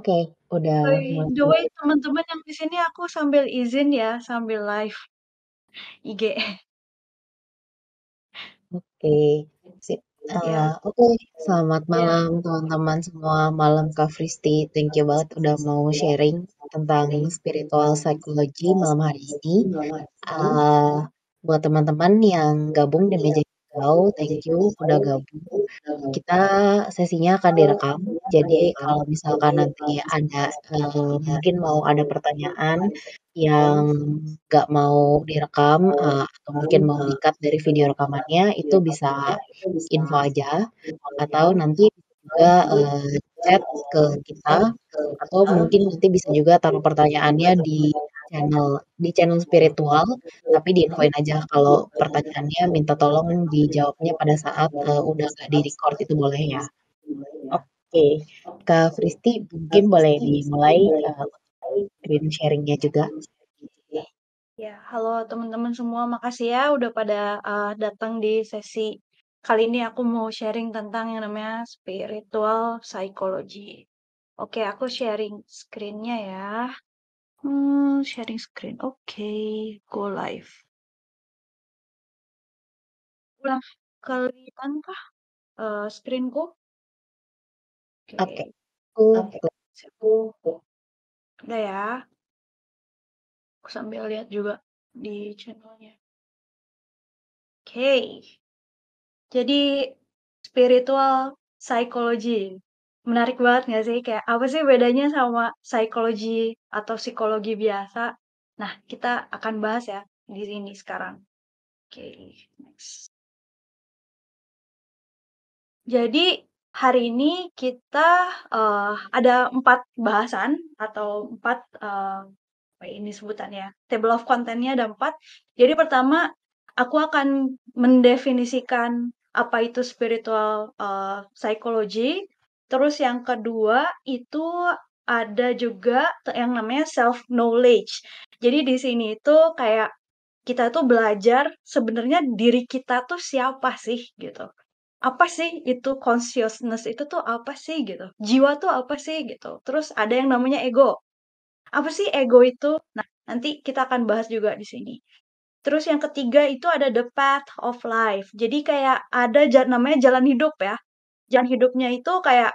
Oke, udah the way teman-teman yang di sini aku sambil izin ya, sambil live IG. Oke, sip. Ya. oke, selamat iya. malam teman-teman semua, malam Kak Fristi. Thank you banget udah mau sharing tentang spiritual psychology malam hari ini. Uh, buat teman-teman yang gabung di meja Halo, thank you udah gabung. Kita sesinya akan direkam. Jadi kalau misalkan nanti ada uh, mungkin mau ada pertanyaan yang nggak mau direkam uh, atau mungkin mau dikat dari video rekamannya itu bisa info aja atau nanti juga uh, chat ke kita atau mungkin nanti bisa juga taruh pertanyaannya di channel di channel spiritual tapi diinfoin aja kalau pertanyaannya minta tolong dijawabnya pada saat uh, udah nggak di record itu boleh ya oke okay. kak Fristi mungkin boleh dimulai uh, screen sharingnya juga ya halo teman-teman semua makasih ya udah pada uh, datang di sesi kali ini aku mau sharing tentang yang namanya spiritual psychology oke aku sharing screennya ya Hmm, sharing screen. Oke, go live. Ulang kelihatan kah eh, go? Oke. Oke. Oke. Sip. Udah ya. Aku sambil lihat juga di channelnya. Oke. Jadi spiritual psychology. Menarik banget nggak sih? Kayak apa sih bedanya sama psikologi atau psikologi biasa? Nah, kita akan bahas ya di sini sekarang. Oke, next. Jadi hari ini kita uh, ada empat bahasan atau empat uh, ini sebutannya ya, table of contentnya ada empat. Jadi pertama aku akan mendefinisikan apa itu spiritual uh, eh, psychology. Terus yang kedua itu ada juga yang namanya self knowledge. Jadi di sini itu kayak kita tuh belajar sebenarnya diri kita tuh siapa sih gitu. Apa sih itu consciousness itu tuh apa sih gitu. Jiwa tuh apa sih gitu. Terus ada yang namanya ego. Apa sih ego itu? Nah, nanti kita akan bahas juga di sini. Terus yang ketiga itu ada the path of life. Jadi kayak ada namanya jalan hidup ya jalan hidupnya itu kayak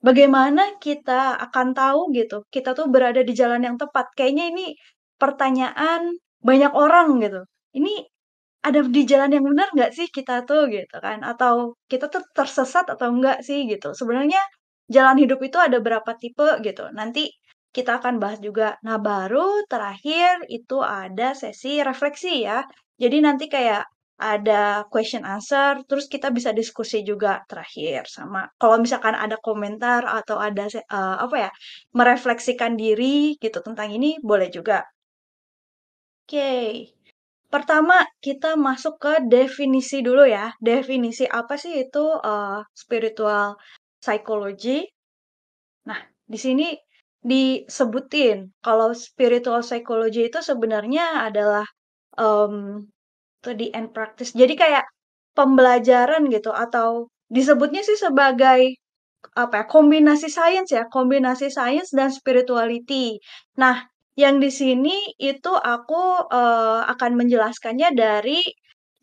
bagaimana kita akan tahu gitu, kita tuh berada di jalan yang tepat. Kayaknya ini pertanyaan banyak orang gitu. Ini ada di jalan yang benar nggak sih kita tuh gitu kan? Atau kita tuh tersesat atau enggak sih gitu? Sebenarnya jalan hidup itu ada berapa tipe gitu. Nanti kita akan bahas juga. Nah baru terakhir itu ada sesi refleksi ya. Jadi nanti kayak ada question answer, terus kita bisa diskusi juga terakhir sama kalau misalkan ada komentar atau ada uh, apa ya, merefleksikan diri gitu tentang ini boleh juga. Oke. Okay. Pertama, kita masuk ke definisi dulu ya. Definisi apa sih itu uh, spiritual psychology? Nah, di sini disebutin kalau spiritual psychology itu sebenarnya adalah um, Studi and practice. Jadi kayak pembelajaran gitu atau disebutnya sih sebagai apa ya, kombinasi sains ya, kombinasi sains dan spirituality. Nah, yang di sini itu aku uh, akan menjelaskannya dari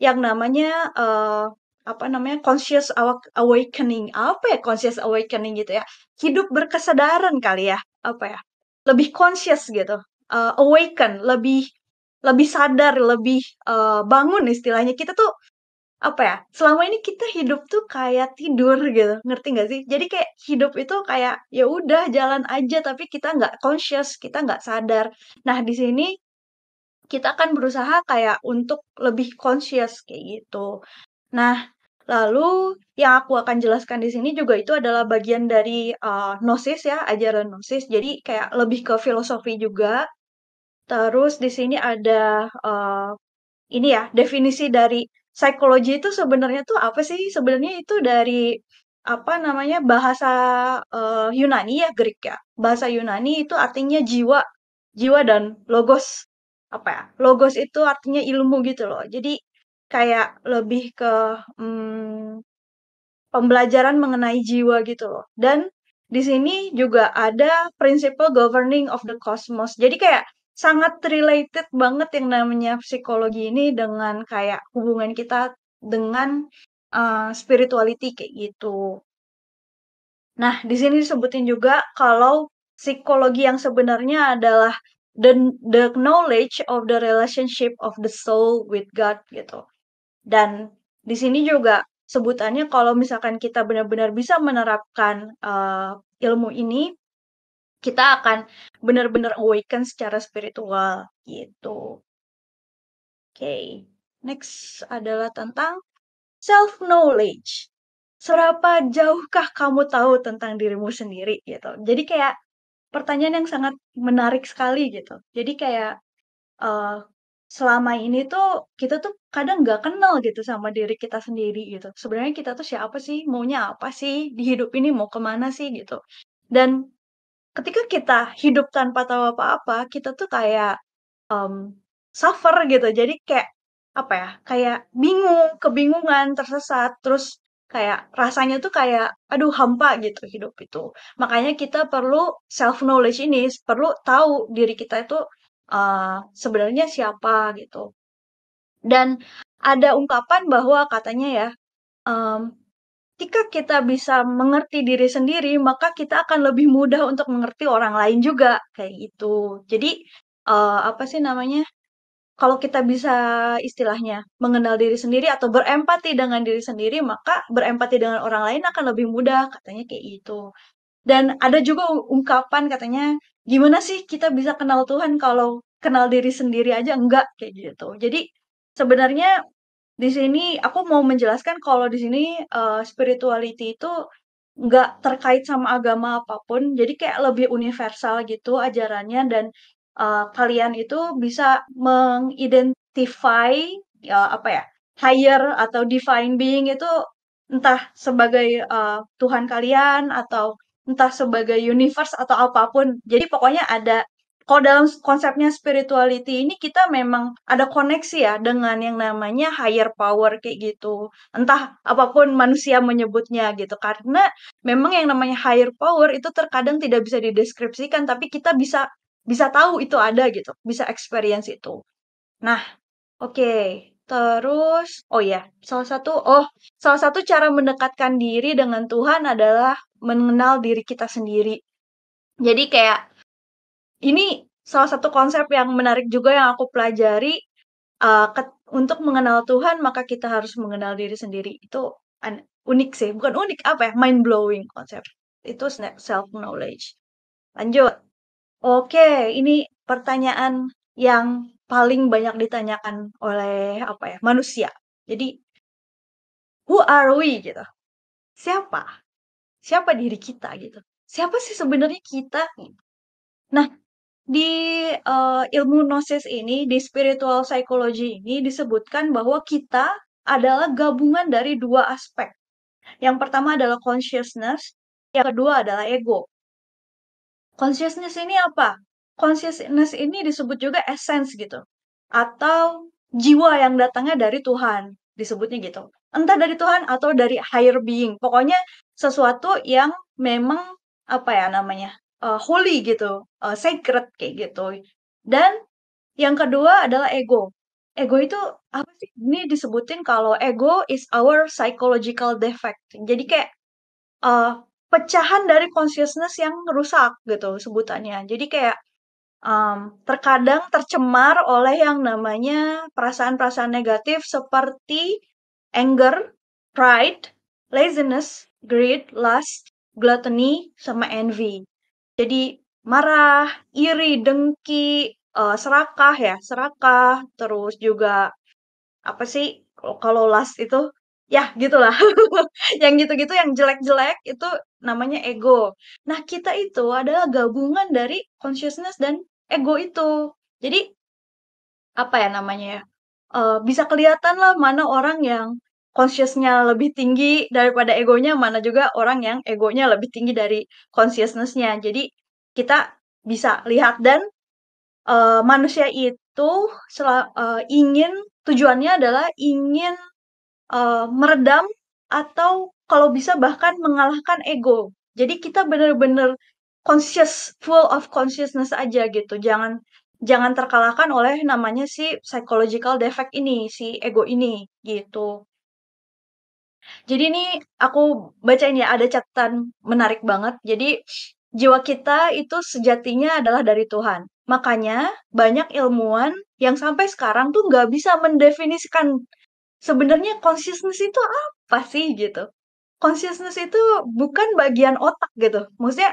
yang namanya uh, apa namanya conscious awakening. Apa ya conscious awakening gitu ya? Hidup berkesadaran kali ya, apa ya? Lebih conscious gitu. Uh, awaken, lebih lebih sadar, lebih, uh, bangun istilahnya. Kita tuh, apa ya, selama ini kita hidup tuh kayak tidur gitu, ngerti nggak sih? Jadi kayak hidup itu kayak, ya udah jalan aja tapi kita nggak conscious, kita nggak sadar. Nah di sini, kita akan berusaha kayak untuk lebih conscious, kayak gitu. Nah, lalu yang aku akan jelaskan di sini juga itu adalah bagian dari, uh, Gnosis ya, ajaran Gnosis. Jadi kayak lebih ke filosofi juga. Terus di sini ada uh, ini ya definisi dari psikologi itu sebenarnya tuh apa sih? Sebenarnya itu dari apa namanya bahasa uh, Yunani ya Greek ya. Bahasa Yunani itu artinya jiwa, jiwa dan logos apa ya? Logos itu artinya ilmu gitu loh. Jadi kayak lebih ke hmm, pembelajaran mengenai jiwa gitu loh. Dan di sini juga ada principle governing of the cosmos. Jadi kayak sangat related banget yang namanya psikologi ini dengan kayak hubungan kita dengan uh, spirituality kayak gitu. Nah, di sini disebutin juga kalau psikologi yang sebenarnya adalah the, the knowledge of the relationship of the soul with God gitu. Dan di sini juga sebutannya kalau misalkan kita benar-benar bisa menerapkan uh, ilmu ini kita akan benar-benar awaken secara spiritual gitu. Oke, okay. next adalah tentang self knowledge. Serapa jauhkah kamu tahu tentang dirimu sendiri gitu. Jadi kayak pertanyaan yang sangat menarik sekali gitu. Jadi kayak uh, selama ini tuh kita tuh kadang nggak kenal gitu sama diri kita sendiri gitu. Sebenarnya kita tuh siapa sih, maunya apa sih, di hidup ini mau kemana sih gitu. Dan Ketika kita hidup tanpa tahu apa-apa, kita tuh kayak, um, suffer gitu. Jadi kayak, apa ya, kayak bingung, kebingungan, tersesat, terus kayak rasanya tuh kayak, aduh hampa gitu hidup itu. Makanya kita perlu self knowledge ini, perlu tahu diri kita itu, uh, sebenarnya siapa gitu. Dan ada ungkapan bahwa katanya ya, um, ketika kita bisa mengerti diri sendiri, maka kita akan lebih mudah untuk mengerti orang lain juga kayak gitu. Jadi uh, apa sih namanya? Kalau kita bisa istilahnya mengenal diri sendiri atau berempati dengan diri sendiri, maka berempati dengan orang lain akan lebih mudah katanya kayak gitu. Dan ada juga ungkapan katanya gimana sih kita bisa kenal Tuhan kalau kenal diri sendiri aja enggak kayak gitu. Jadi sebenarnya di sini aku mau menjelaskan kalau di sini uh, spirituality itu nggak terkait sama agama apapun, jadi kayak lebih universal gitu ajarannya dan uh, kalian itu bisa mengidentify ya apa ya higher atau divine being itu entah sebagai uh, Tuhan kalian atau entah sebagai universe atau apapun. Jadi pokoknya ada kalau dalam konsepnya spirituality ini kita memang ada koneksi ya dengan yang namanya higher power kayak gitu. Entah apapun manusia menyebutnya gitu. Karena memang yang namanya higher power itu terkadang tidak bisa dideskripsikan tapi kita bisa bisa tahu itu ada gitu, bisa experience itu. Nah, oke. Okay. Terus, oh ya, salah satu, oh, salah satu cara mendekatkan diri dengan Tuhan adalah mengenal diri kita sendiri. Jadi kayak ini salah satu konsep yang menarik juga yang aku pelajari uh, eh, ke, untuk mengenal Tuhan maka kita harus mengenal diri sendiri itu unik sih bukan unik apa ya mind blowing konsep itu self knowledge lanjut oke ini pertanyaan yang paling banyak ditanyakan oleh apa ya manusia jadi who are we gitu siapa siapa diri kita gitu siapa sih sebenarnya kita nah di uh, ilmu gnosis ini, di spiritual psychology ini disebutkan bahwa kita adalah gabungan dari dua aspek. Yang pertama adalah consciousness, yang kedua adalah ego. Consciousness ini apa? Consciousness ini disebut juga essence gitu. Atau jiwa yang datangnya dari Tuhan, disebutnya gitu. Entah dari Tuhan atau dari higher being. Pokoknya sesuatu yang memang apa ya namanya? uh, holy gitu, uh, sacred kayak gitu. Dan yang kedua adalah ego. Ego itu apa sih? Ini disebutin kalau ego is our psychological defect. Jadi kayak uh, pecahan dari consciousness yang rusak gitu sebutannya. Jadi kayak um, terkadang tercemar oleh yang namanya perasaan-perasaan negatif seperti anger, pride, laziness, greed, lust, gluttony, sama envy. Jadi marah, iri, dengki, uh, serakah ya, serakah, terus juga apa sih, kalau last las itu, ya gitulah. Yang gitu-gitu, yang jelek-jelek itu namanya ego. Nah, kita itu adalah gabungan dari consciousness dan ego itu. Jadi, apa ya namanya ya, Uh, bisa lah mana orang yang consciousnya lebih tinggi daripada egonya, mana juga orang yang egonya lebih tinggi dari consciousnessnya Jadi kita bisa lihat dan uh, manusia itu sel- uh, eh, ingin tujuannya adalah ingin uh, meredam atau kalau bisa bahkan mengalahkan ego. Jadi kita benar-benar conscious, full of consciousness aja gitu. Jangan jangan terkalahkan oleh namanya si psychological defect ini, si ego ini gitu. Jadi ini aku bacain ya, ada catatan menarik banget. Jadi jiwa kita itu sejatinya adalah dari Tuhan. Makanya banyak ilmuwan yang sampai sekarang tuh nggak bisa mendefinisikan sebenarnya consciousness itu apa sih gitu. Consciousness itu bukan bagian otak gitu. Maksudnya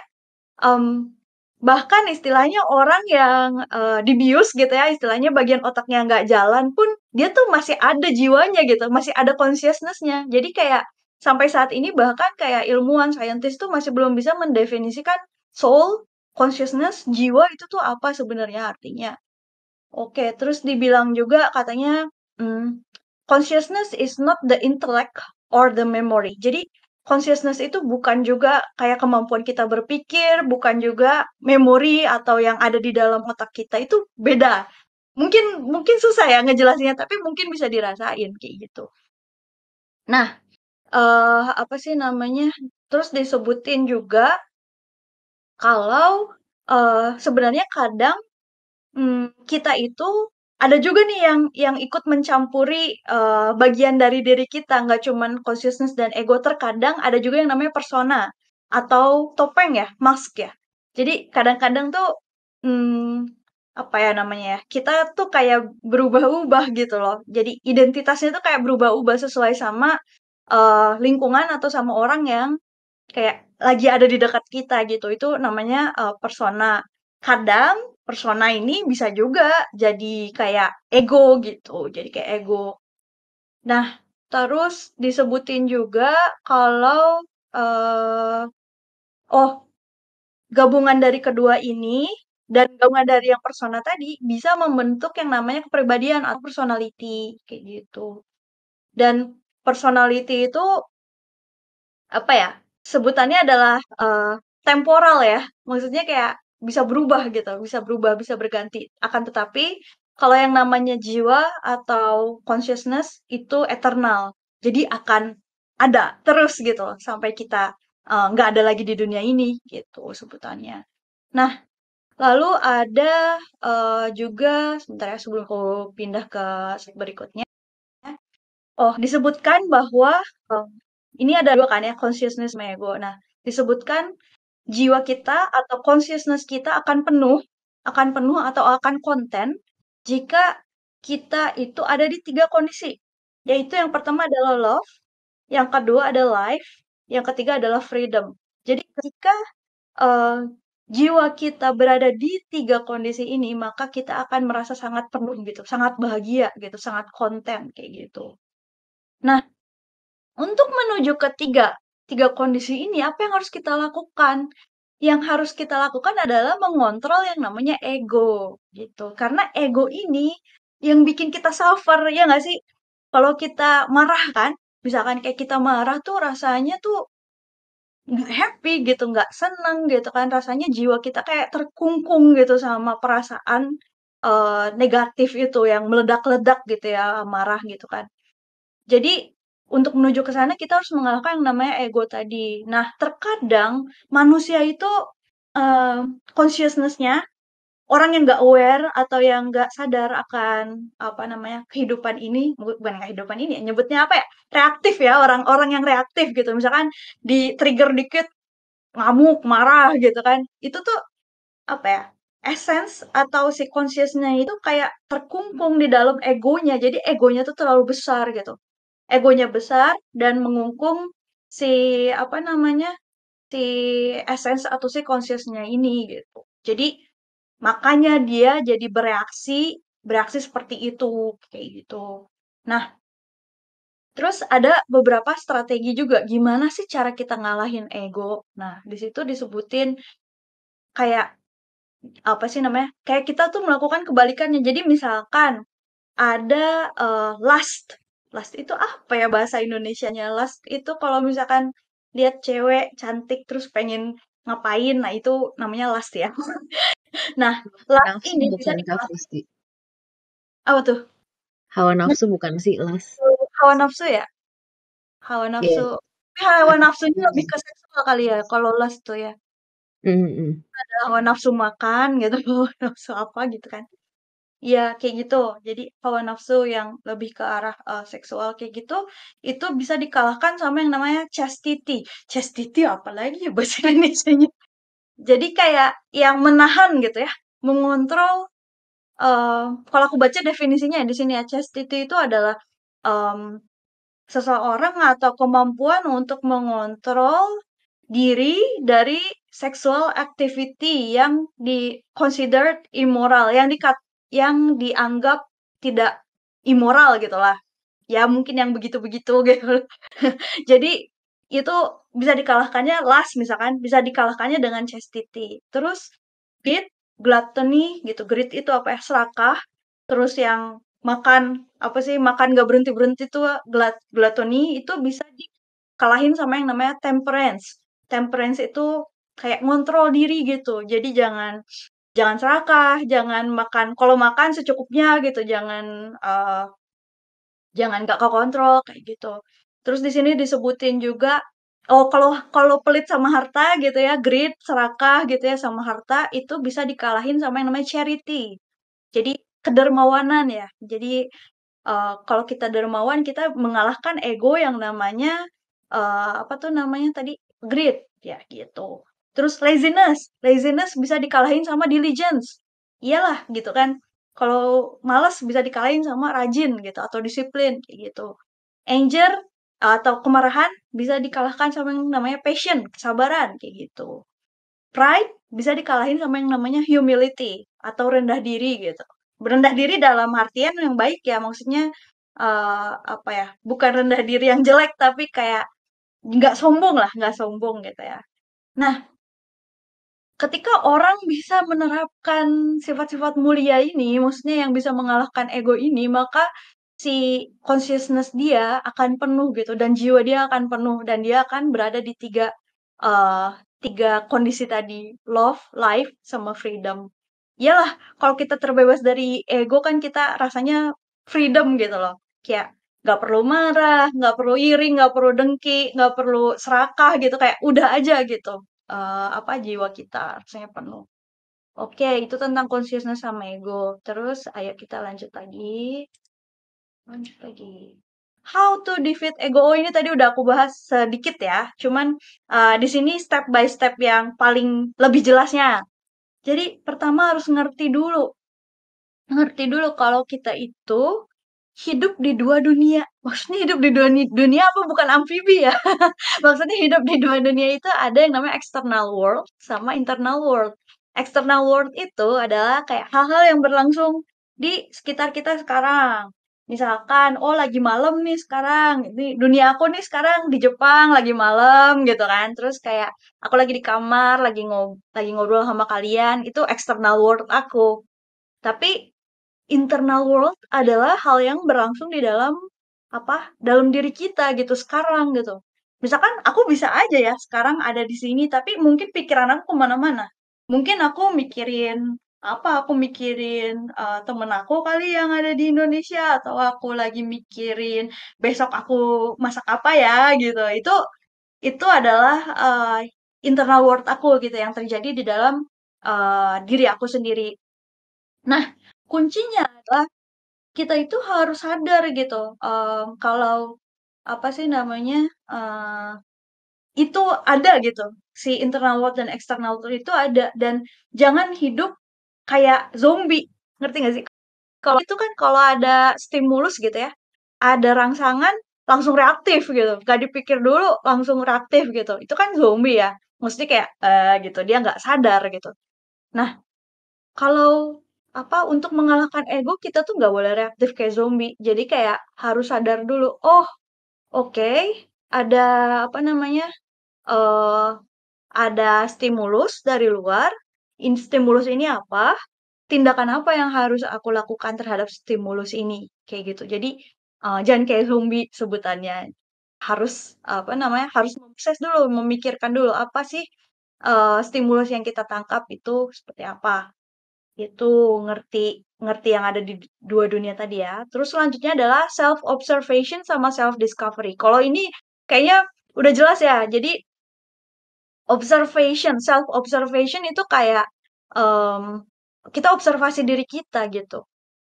um, Bahkan istilahnya orang yang, uh, dibius gitu ya, istilahnya bagian otaknya nggak jalan pun, dia tuh masih ada jiwanya gitu, masih ada consciousnessnya Jadi kayak, sampai saat ini bahkan kayak ilmuwan, saintis tuh masih belum bisa mendefinisikan soul, consciousness, jiwa itu tuh apa sebenarnya artinya. Oke, terus dibilang juga katanya, hmm, "Consciousness is not the intellect or the memory." Jadi consciousness itu bukan juga kayak kemampuan kita berpikir, bukan juga memori atau yang ada di dalam otak kita itu beda. Mungkin mungkin susah ya ngejelasinnya, tapi mungkin bisa dirasain kayak gitu. Nah, uh, apa sih namanya? Terus disebutin juga kalau uh, sebenarnya kadang hmm, kita itu ada juga nih yang yang ikut mencampuri uh, bagian dari diri kita, nggak cuman consciousness dan ego, terkadang ada juga yang namanya persona atau topeng ya, mask ya. Jadi kadang-kadang tuh, hmm, apa ya namanya ya, kita tuh kayak berubah-ubah gitu loh. Jadi identitasnya tuh kayak berubah-ubah sesuai sama, uh, lingkungan atau sama orang yang kayak lagi ada di dekat kita gitu, itu namanya, uh, persona. Kadang persona ini bisa juga jadi kayak ego gitu jadi kayak ego nah terus disebutin juga kalau uh, oh gabungan dari kedua ini dan gabungan dari yang persona tadi bisa membentuk yang namanya kepribadian atau personality kayak gitu dan personality itu apa ya sebutannya adalah uh, temporal ya maksudnya kayak bisa berubah gitu, bisa berubah, bisa berganti. Akan tetapi kalau yang namanya jiwa atau consciousness itu eternal. Jadi akan ada terus gitu sampai kita eh, nggak uh, ada lagi di dunia ini gitu sebutannya. Nah, lalu ada uh, juga sebentar ya sebelum aku pindah ke berikutnya. Oh, disebutkan bahwa eh, ini ada dua kan ya consciousness sama Nah, disebutkan jiwa kita atau consciousness kita akan penuh, akan penuh atau akan konten jika kita itu ada di tiga kondisi, yaitu yang pertama adalah love, yang kedua adalah life, yang ketiga adalah freedom. Jadi ketika uh, jiwa kita berada di tiga kondisi ini, maka kita akan merasa sangat penuh gitu, sangat bahagia gitu, sangat konten kayak gitu. Nah, untuk menuju ketiga tiga kondisi ini apa yang harus kita lakukan? Yang harus kita lakukan adalah mengontrol yang namanya ego gitu. Karena ego ini yang bikin kita suffer ya nggak sih? Kalau kita marah kan, misalkan kayak kita marah tuh rasanya tuh nggak happy gitu, nggak seneng gitu kan, rasanya jiwa kita kayak terkungkung gitu sama perasaan uh, negatif itu yang meledak-ledak gitu ya marah gitu kan. Jadi untuk menuju ke sana kita harus mengalahkan yang namanya ego tadi. Nah, terkadang manusia itu uh, consciousness-nya orang yang nggak aware atau yang nggak sadar akan apa namanya kehidupan ini bukan kehidupan ini ya, nyebutnya apa ya reaktif ya orang-orang yang reaktif gitu misalkan di trigger dikit ngamuk marah gitu kan itu tuh apa ya essence atau si consciousness-nya itu kayak terkungkung di dalam egonya jadi egonya tuh terlalu besar gitu egonya besar dan mengungkung si apa namanya si essence atau si consciousnya ini gitu. Jadi makanya dia jadi bereaksi bereaksi seperti itu kayak gitu. Nah, terus ada beberapa strategi juga gimana sih cara kita ngalahin ego. Nah, di situ disebutin kayak apa sih namanya? Kayak kita tuh melakukan kebalikannya. Jadi misalkan ada uh, lust Last itu apa ya bahasa Indonesianya? last itu kalau misalkan lihat cewek cantik terus pengen ngapain, nah itu namanya last ya. nah, last nafsu ini bisa dikasih Apa tuh? Hawa nafsu bukan sih last Hawa nafsu ya? Hawa iya. nafsu. Yeah. Tapi hawa nafsunya lebih ke seksual kali ya kalau last tuh ya. Mm -hmm. Ada hawa nafsu makan gitu, hawa nafsu apa gitu kan ya kayak gitu. Jadi hawa nafsu yang lebih ke arah, uh, seksual kayak gitu, itu bisa dikalahkan sama yang namanya chastity. Chastity lagi ya bahasa Indonesia-nya? Jadi kayak yang menahan gitu ya, mengontrol, Uh, kalau aku baca definisinya ya di sini ya, chastity itu adalah, um, seseorang atau kemampuan untuk mengontrol diri dari sexual activity yang di considered immoral, yang dikat yang dianggap tidak imoral gitulah ya mungkin yang begitu-begitu gitu jadi itu bisa dikalahkannya last misalkan bisa dikalahkannya dengan chastity terus greed, gluttony gitu Greed itu apa ya serakah terus yang makan apa sih makan gak berhenti berhenti tuh glut gluttony itu bisa dikalahin sama yang namanya temperance temperance itu kayak ngontrol diri gitu jadi jangan jangan serakah, jangan makan kalau makan secukupnya gitu, jangan, uh, jangan gak kekontrol kayak gitu. Terus di sini disebutin juga, oh kalau kalau pelit sama harta gitu ya, greed, serakah gitu ya sama harta, itu bisa dikalahin sama yang namanya charity. Jadi kedermawanan ya. Jadi, uh, kalau kita dermawan kita mengalahkan ego yang namanya, uh, apa tuh namanya tadi, greed, ya gitu. Terus laziness, laziness bisa dikalahin sama diligence. Iyalah gitu kan. Kalau malas bisa dikalahin sama rajin gitu atau disiplin kayak gitu. Anger atau kemarahan bisa dikalahkan sama yang namanya passion, kesabaran kayak gitu. Pride bisa dikalahin sama yang namanya humility atau rendah diri gitu. Rendah diri dalam artian yang baik ya maksudnya uh, apa ya? Bukan rendah diri yang jelek tapi kayak nggak sombong lah, nggak sombong gitu ya. Nah, ketika orang bisa menerapkan sifat-sifat mulia ini, maksudnya yang bisa mengalahkan ego ini, maka si consciousness dia akan penuh gitu dan jiwa dia akan penuh dan dia akan berada di tiga uh, tiga kondisi tadi love, life, sama freedom. Iyalah, kalau kita terbebas dari ego kan kita rasanya freedom gitu loh. Kayak nggak perlu marah, nggak perlu iri, nggak perlu dengki, nggak perlu serakah gitu kayak udah aja gitu uh, apa, jiwa kita rasanya penuh. Oke, itu tentang consciousness sama ego. Terus ayo kita lanjut lagi. Lanjut lagi. How to defeat ego. Oh, ini tadi udah aku bahas sedikit ya. Cuman, uh, di sini step by step yang paling lebih jelasnya. Jadi pertama harus ngerti dulu. Ngerti dulu kalau kita itu hidup di dua dunia. Maksudnya hidup di dua dunia apa bukan amfibi ya? Maksudnya hidup di dua dunia itu ada yang namanya external world sama internal world. External world itu adalah kayak hal-hal yang berlangsung di sekitar kita sekarang. Misalkan, oh lagi malam nih sekarang, ini dunia aku nih sekarang di Jepang lagi malam gitu kan. Terus kayak aku lagi di kamar, lagi ngob lagi ngobrol sama kalian, itu external world aku. Tapi internal world adalah hal yang berlangsung di dalam apa dalam diri kita gitu sekarang gitu misalkan aku bisa aja ya sekarang ada di sini tapi mungkin pikiran aku kemana-mana mungkin aku mikirin apa aku mikirin uh, temen aku kali yang ada di Indonesia atau aku lagi mikirin besok aku masak apa ya gitu itu itu adalah uh, internal world aku gitu yang terjadi di dalam uh, diri aku sendiri nah kuncinya adalah kita itu harus sadar gitu um, kalau apa sih namanya uh, itu ada gitu si internal world dan external world itu ada dan jangan hidup kayak zombie ngerti gak sih kalau itu kan kalau ada stimulus gitu ya ada rangsangan langsung reaktif gitu gak dipikir dulu langsung reaktif gitu itu kan zombie ya mesti kayak uh, gitu dia nggak sadar gitu nah kalau apa, untuk mengalahkan ego kita tuh nggak boleh reaktif kayak zombie. Jadi kayak harus sadar dulu, "Oh, oke, ada apa namanya, uh, ada stimulus dari luar, in stimulus ini apa? Tindakan apa yang harus aku lakukan terhadap stimulus ini?" Kayak gitu. Jadi, uh, jangan kayak zombie sebutannya. Harus, apa namanya, harus memproses dulu, memikirkan dulu, apa sih, uh, stimulus yang kita tangkap itu seperti apa itu ngerti ngerti yang ada di dua dunia tadi ya. Terus selanjutnya adalah self observation sama self discovery. Kalau ini kayaknya udah jelas ya. Jadi observation, self observation itu kayak um, kita observasi diri kita gitu.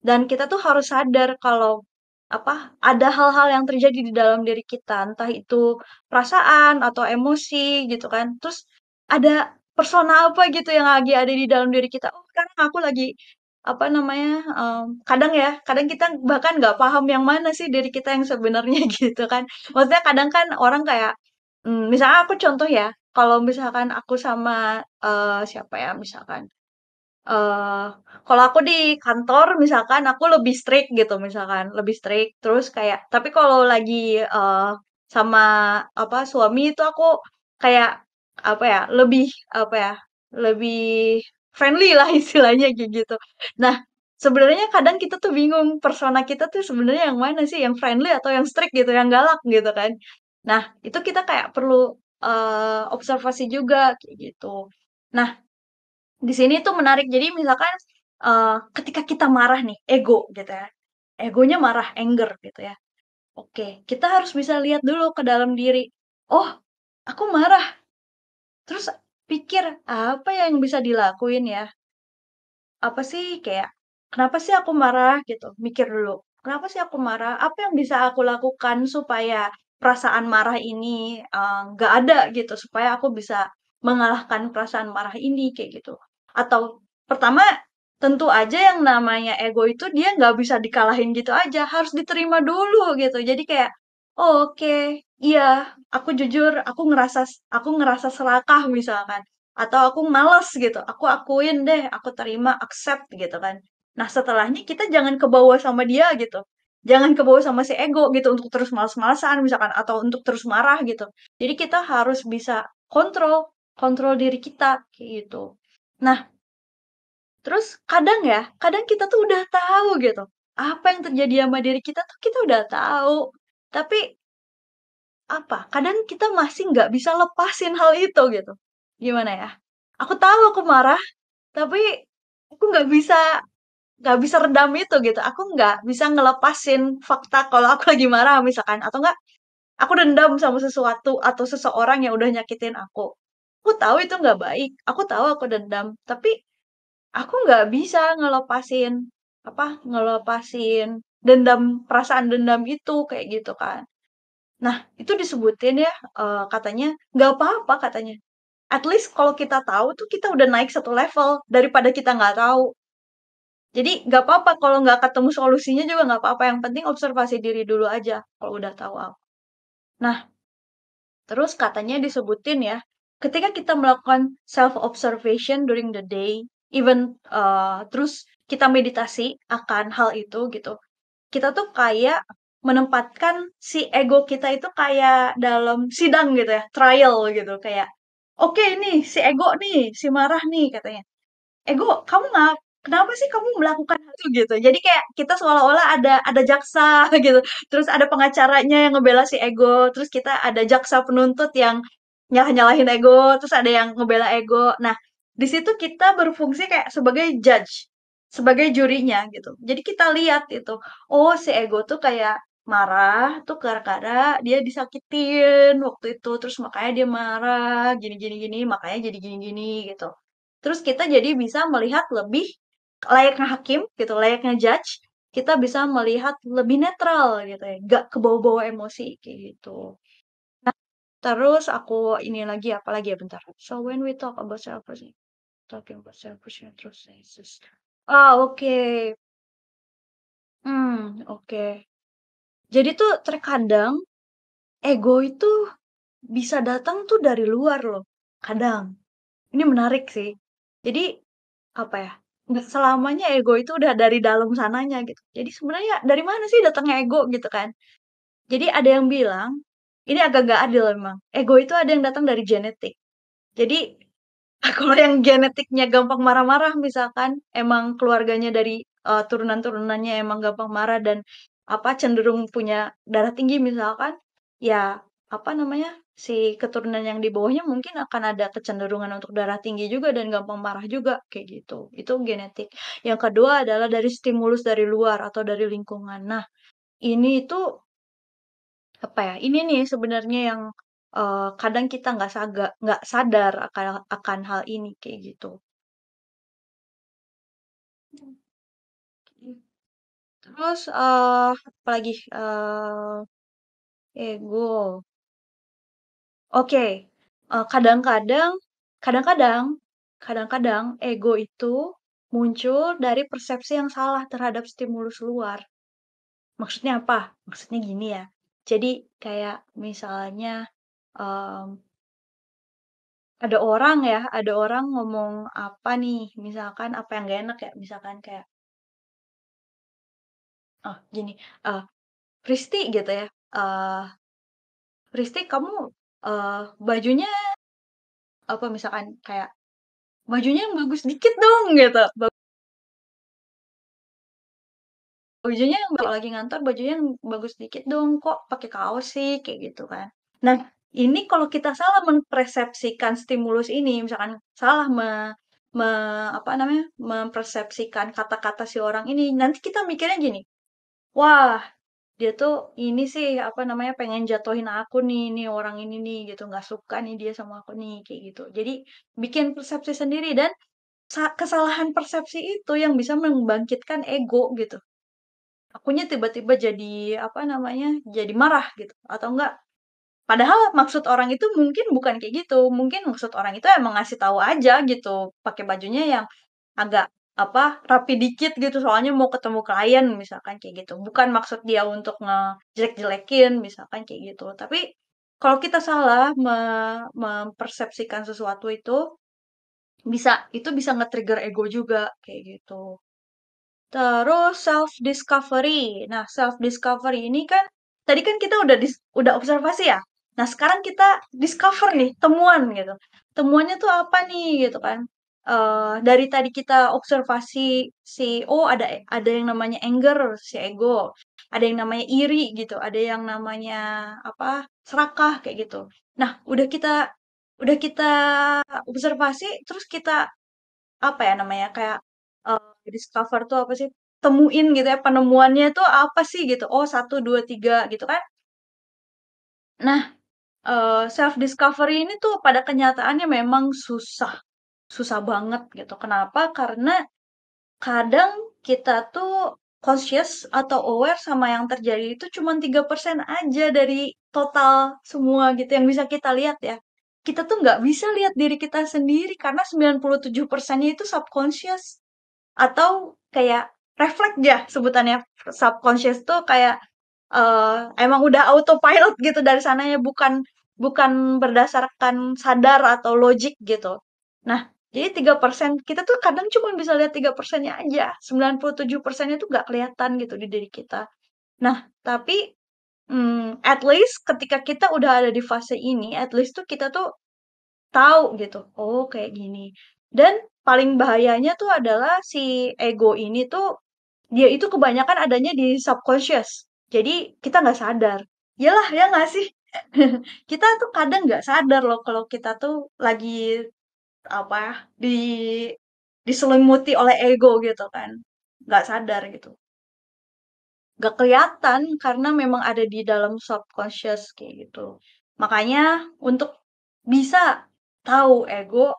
Dan kita tuh harus sadar kalau apa ada hal-hal yang terjadi di dalam diri kita, entah itu perasaan atau emosi gitu kan. Terus ada persona apa gitu yang lagi ada di dalam diri kita oh sekarang aku lagi apa namanya um, kadang ya kadang kita bahkan nggak paham yang mana sih diri kita yang sebenarnya gitu kan maksudnya kadang kan orang kayak hmm, misalnya aku contoh ya kalau misalkan aku sama uh, siapa ya misalkan uh, kalau aku di kantor misalkan aku lebih strict gitu misalkan lebih strict terus kayak tapi kalau lagi uh, sama apa suami itu aku kayak apa ya, lebih apa ya, lebih friendly lah istilahnya gitu. Nah, sebenarnya kadang kita tuh bingung persona kita tuh sebenarnya yang mana sih, yang friendly atau yang strict gitu, yang galak gitu kan. Nah, itu kita kayak perlu uh, observasi juga kayak gitu. Nah, di sini tuh menarik. Jadi misalkan uh, ketika kita marah nih, ego gitu ya. Egonya marah, anger gitu ya. Oke, kita harus bisa lihat dulu ke dalam diri. Oh, aku marah. Terus pikir, apa yang bisa dilakuin ya? Apa sih kayak, kenapa sih aku marah gitu? Mikir dulu, kenapa sih aku marah? Apa yang bisa aku lakukan supaya perasaan marah ini eh, nggak uh, ada gitu? Supaya aku bisa mengalahkan perasaan marah ini kayak gitu. Atau pertama tentu aja yang namanya ego itu dia nggak bisa dikalahin gitu aja harus diterima dulu gitu jadi kayak Oh, oke. Iya, aku jujur aku ngerasa aku ngerasa serakah misalkan, atau aku males gitu, aku akuin deh, aku terima, accept gitu kan. Nah setelahnya kita jangan kebawa sama dia gitu, jangan kebawa sama si ego gitu untuk terus males-malesan misalkan atau untuk terus marah gitu. Jadi kita harus bisa kontrol, kontrol diri kita, kayak gitu. Nah terus kadang ya, kadang kita tuh udah tahu gitu, apa yang terjadi sama diri kita tuh kita udah tahu. Tapi apa? Kadang kita masih nggak bisa lepasin hal itu gitu. Gimana ya? Aku tahu aku marah, tapi aku nggak bisa nggak bisa redam itu gitu. Aku nggak bisa ngelepasin fakta kalau aku lagi marah misalkan atau nggak aku dendam sama sesuatu atau seseorang yang udah nyakitin aku. Aku tahu itu nggak baik. Aku tahu aku dendam, tapi aku nggak bisa ngelepasin apa ngelepasin dendam perasaan dendam itu kayak gitu kan nah itu disebutin ya uh, katanya nggak apa-apa katanya at least kalau kita tahu tuh kita udah naik satu level daripada kita nggak tahu jadi nggak apa-apa kalau nggak ketemu solusinya juga nggak apa-apa yang penting observasi diri dulu aja kalau udah tahu apa nah terus katanya disebutin ya ketika kita melakukan self observation during the day even uh, terus kita meditasi akan hal itu gitu kita tuh kayak menempatkan si ego kita itu kayak dalam sidang gitu ya, trial gitu kayak oke okay, nih si ego nih, si marah nih katanya. Ego, kamu nggak kenapa sih kamu melakukan itu gitu. Jadi kayak kita seolah-olah ada ada jaksa gitu. Terus ada pengacaranya yang ngebela si ego, terus kita ada jaksa penuntut yang nyalah-nyalahin ego, terus ada yang ngebela ego. Nah, di situ kita berfungsi kayak sebagai judge sebagai jurinya gitu. Jadi kita lihat itu, oh si ego tuh kayak marah tuh gara-gara dia disakitin waktu itu terus makanya dia marah gini-gini gini makanya jadi gini-gini gitu. Terus kita jadi bisa melihat lebih layaknya hakim gitu, layaknya judge, kita bisa melihat lebih netral gitu ya, gak kebawa-bawa emosi kayak gitu. Nah, terus aku ini lagi apa lagi ya bentar. So when we talk about self talking about self terus eh, Oh, oke. hmm oke. Jadi tuh terkadang, ego itu bisa datang tuh dari luar loh, kadang. Ini menarik sih. Jadi, apa ya, nggak selamanya ego itu udah dari dalam sananya gitu. Jadi sebenarnya dari mana sih datangnya ego gitu kan. Jadi ada yang bilang, ini agak gak adil memang, ego itu ada yang datang dari genetik. Jadi Kalau yang genetiknya gampang marah-marah misalkan, emang keluarganya dari, uh, turunan-turunannya emang gampang marah dan, apa, cenderung punya darah tinggi misalkan, ya, apa namanya, si keturunan yang di bawahnya mungkin akan ada kecenderungan untuk darah tinggi juga dan gampang marah juga, kayak gitu. Itu genetik. Yang kedua adalah dari stimulus dari luar atau dari lingkungan. Nah, ini itu apa ya, ini nih sebenarnya yang uh, kadang kita nggak saga nggak sadar akan akan hal ini, kayak gitu. Terus, uh, eh, apalagi, uh, eh, ego. Oke, uh, kadang-kadang kadang-kadang kadang-kadang ego itu muncul dari persepsi yang salah terhadap stimulus luar. Maksudnya apa? Maksudnya gini ya, jadi kayak misalnya um, ada orang ya, ada orang ngomong apa nih, misalkan apa yang gak enak ya, misalkan kayak Oh, gini, uh, eh, "Risti," gitu ya, uh, eh, "Risti kamu, uh, bajunya" apa misalkan kayak, "Bajunya yang bagus dikit dong," gitu, "Bajunya yang kalau lagi ngantor, bajunya yang bagus dikit dong, kok pakai kaos sih?" Kayak gitu kan. Nah ini kalau kita salah mempersepsikan stimulus ini, misalkan salah me, me apa namanya? mempersepsikan kata-kata si orang ini, nanti kita mikirnya gini. Wah, dia tuh ini sih apa namanya? pengen jatuhin aku nih, ini orang ini nih gitu, nggak suka nih dia sama aku nih kayak gitu. Jadi bikin persepsi sendiri dan kesalahan persepsi itu yang bisa membangkitkan ego gitu akunya tiba-tiba jadi apa namanya jadi marah gitu atau enggak Padahal maksud orang itu mungkin bukan kayak gitu. Mungkin maksud orang itu emang ngasih tahu aja gitu, pakai bajunya yang agak apa rapi dikit gitu soalnya mau ketemu klien misalkan kayak gitu. Bukan maksud dia untuk ngejelek-jelekin misalkan kayak gitu. Tapi kalau kita salah me mempersepsikan sesuatu itu bisa itu bisa nge-trigger ego juga kayak gitu. Terus self discovery. Nah, self discovery ini kan tadi kan kita udah dis, udah observasi ya Nah, sekarang kita discover nih temuan gitu. Temuannya tuh apa nih gitu kan. Uh, dari tadi kita observasi si oh ada ada yang namanya anger, si ego, ada yang namanya iri gitu, ada yang namanya apa? serakah kayak gitu. Nah, udah kita udah kita observasi terus kita apa ya namanya kayak uh, discover tuh apa sih? temuin gitu ya penemuannya tuh apa sih gitu. Oh, satu dua tiga gitu kan. Nah, uh, eh, self discovery ini tuh pada kenyataannya memang susah, susah banget gitu. Kenapa? Karena kadang kita tuh conscious atau aware sama yang terjadi itu tiga 3% aja dari total semua gitu yang bisa kita lihat ya. Kita tuh nggak bisa lihat diri kita sendiri karena 97%-nya itu subconscious atau kayak refleks ya sebutannya. Subconscious tuh kayak, uh, emang udah autopilot gitu dari sananya bukan bukan berdasarkan sadar atau logik gitu. Nah, jadi 3% kita tuh kadang cuma bisa lihat 3%-nya aja. 97%-nya tuh nggak kelihatan gitu di diri kita. Nah, tapi hmm, at least ketika kita udah ada di fase ini, at least tuh kita tuh tahu gitu. Oh, kayak gini. Dan paling bahayanya tuh adalah si ego ini tuh dia itu kebanyakan adanya di subconscious. Jadi kita nggak sadar. Yalah, ya nggak sih? kita tuh kadang nggak sadar loh kalau kita tuh lagi apa ya, di diselimuti oleh ego gitu kan nggak sadar gitu nggak kelihatan karena memang ada di dalam subconscious kayak gitu makanya untuk bisa tahu ego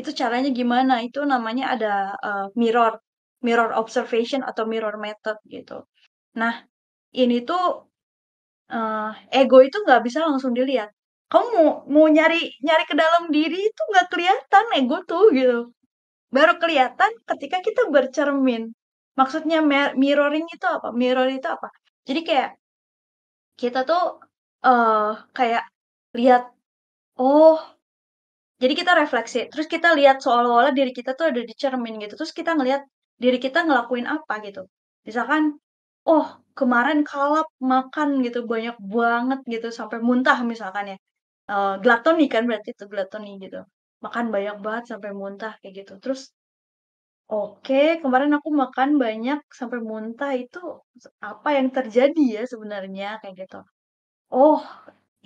itu caranya gimana itu namanya ada uh, mirror mirror observation atau mirror method gitu nah ini tuh uh, ego itu nggak bisa langsung dilihat kamu mau mau nyari nyari ke dalam diri itu nggak kelihatan ego tuh gitu baru kelihatan ketika kita bercermin maksudnya mirroring itu apa mirror itu apa jadi kayak kita tuh uh, kayak lihat oh jadi kita refleksi terus kita lihat seolah-olah diri kita tuh ada di cermin gitu terus kita ngelihat diri kita ngelakuin apa gitu misalkan oh kemarin kalap makan gitu, banyak banget gitu, sampai muntah misalkan ya. Eee, eh, gluttony kan berarti itu, gluttony gitu. Makan banyak banget sampai muntah kayak gitu. Terus, oke kemarin aku makan banyak sampai muntah itu apa yang terjadi ya sebenarnya kayak gitu. Oh,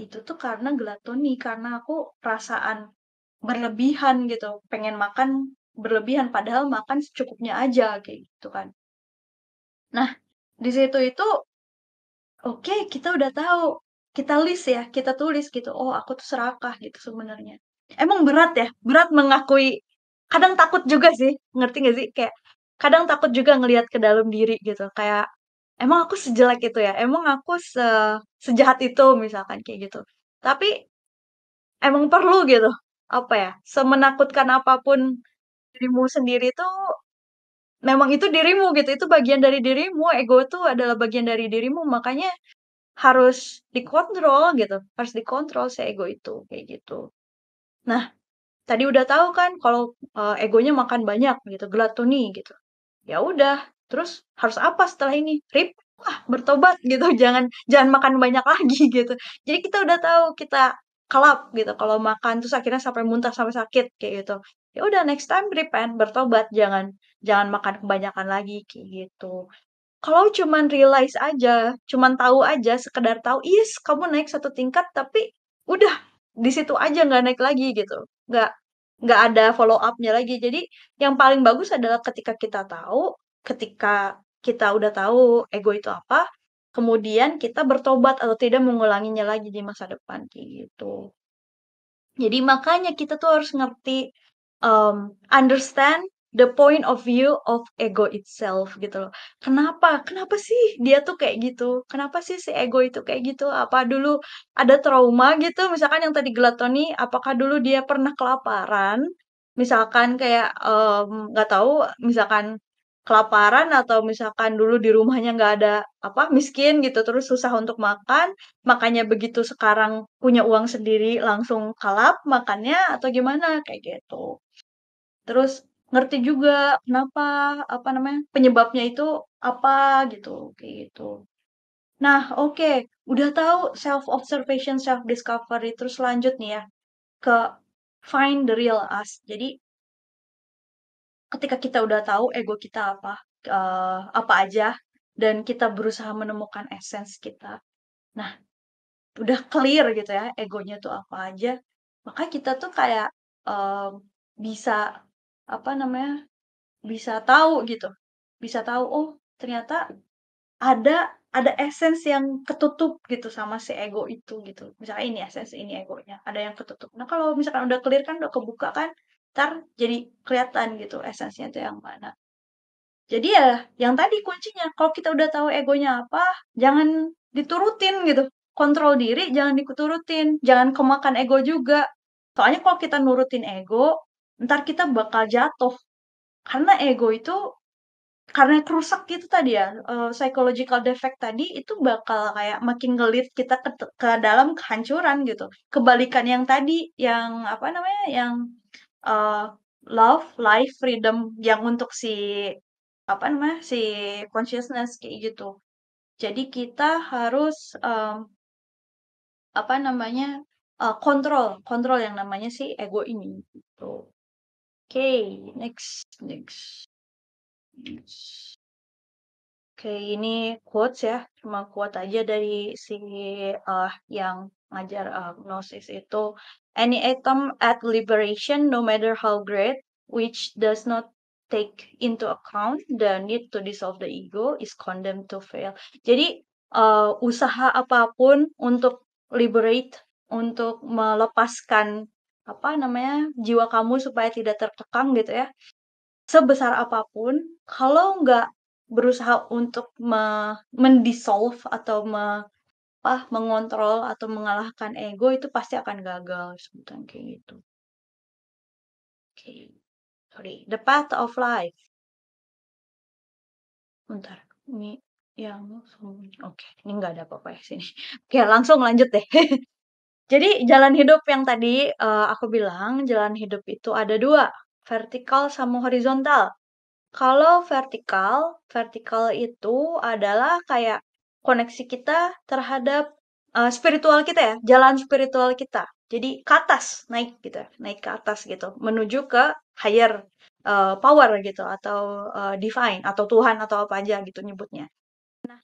itu tuh karena gluttony, karena aku perasaan berlebihan gitu, pengen makan berlebihan padahal makan secukupnya aja kayak gitu kan. Nah di situ itu oke okay, kita udah tahu kita list ya kita tulis gitu oh aku tuh serakah gitu sebenarnya emang berat ya berat mengakui kadang takut juga sih ngerti gak sih kayak kadang takut juga ngelihat ke dalam diri gitu kayak emang aku sejelek itu ya emang aku se sejahat itu misalkan kayak gitu tapi emang perlu gitu apa ya semenakutkan apapun dirimu sendiri tuh memang itu dirimu gitu, itu bagian dari dirimu, ego itu adalah bagian dari dirimu, makanya harus dikontrol gitu, harus dikontrol si ego itu kayak gitu. Nah, tadi udah tahu kan kalau uh, egonya makan banyak gitu, gelatuni gitu. Ya udah, terus harus apa setelah ini? Rip wah bertobat gitu, jangan jangan makan banyak lagi gitu. Jadi kita udah tahu kita kelap gitu kalau makan terus akhirnya sampai muntah sampai sakit kayak gitu ya udah next time repent bertobat jangan jangan makan kebanyakan lagi kayak gitu kalau cuman realize aja cuman tahu aja sekedar tahu is iya kamu naik satu tingkat tapi udah di situ aja nggak naik lagi gitu nggak nggak ada follow upnya lagi jadi yang paling bagus adalah ketika kita tahu ketika kita udah tahu ego itu apa kemudian kita bertobat atau tidak mengulanginya lagi di masa depan kayak gitu. Jadi makanya kita tuh harus ngerti um, understand the point of view of ego itself gitu loh. Kenapa? Kenapa sih dia tuh kayak gitu? Kenapa sih si ego itu kayak gitu? Apa dulu ada trauma gitu? Misalkan yang tadi gelatoni, apakah dulu dia pernah kelaparan? Misalkan kayak nggak um, tahu, misalkan kelaparan atau misalkan dulu di rumahnya nggak ada apa miskin gitu terus susah untuk makan makanya begitu sekarang punya uang sendiri langsung kalap makannya atau gimana kayak gitu terus ngerti juga kenapa apa namanya penyebabnya itu apa gitu kayak gitu nah oke okay. udah tahu self observation self discovery terus lanjut nih ya ke find the real us jadi ketika kita udah tahu ego kita apa uh, apa aja dan kita berusaha menemukan essence kita nah udah clear gitu ya egonya tuh apa aja maka kita tuh kayak uh, bisa apa namanya bisa tahu gitu bisa tahu oh ternyata ada ada esens yang ketutup gitu sama si ego itu gitu misalnya ini esens ini egonya ada yang ketutup nah kalau misalkan udah clear kan udah kebuka kan ntar jadi kelihatan gitu esensnya itu yang mana jadi ya yang tadi kuncinya kalau kita udah tahu egonya apa jangan diturutin gitu kontrol diri jangan diturutin jangan kemakan ego juga soalnya kalau kita nurutin ego ntar kita bakal jatuh. Karena ego itu karena kerusak gitu tadi ya, eh, psychological defect tadi itu bakal kayak makin ngelit kita ke ke dalam kehancuran gitu. Kebalikan yang tadi, yang apa namanya, yang, uh, love, life, freedom yang untuk si apa namanya, si consciousness kayak gitu. Jadi kita harus, um, apa namanya, kontrol kontrol yang namanya si ego ini, gitu okay, next, next, next. Oke, okay, ini quotes ya, cuma kuat aja dari si uh, yang ngajar uh, gnosis itu. Any atom at liberation, no matter how great, which does not take into account the need to dissolve the ego, is condemned to fail. Jadi uh, usaha apapun untuk liberate, untuk melepaskan apa namanya jiwa kamu supaya tidak terkekang gitu ya sebesar apapun kalau nggak berusaha untuk me mendissolve atau me apa mengontrol atau mengalahkan ego itu pasti akan gagal sebutan kayak gitu. Oke. Okay. Sorry, the path of life. Bentar, ini yang oke, okay. ini nggak ada apa-apa ya sini. Oke, okay, langsung lanjut deh. Jadi jalan hidup yang tadi, uh, aku bilang jalan hidup itu ada dua vertikal sama horizontal. Kalau vertikal, vertikal itu adalah kayak koneksi kita terhadap, uh, spiritual kita ya, jalan spiritual kita. Jadi ke atas naik gitu, naik ke atas gitu, menuju ke higher, uh, power gitu atau, uh, divine atau Tuhan atau apa aja gitu nyebutnya. Nah,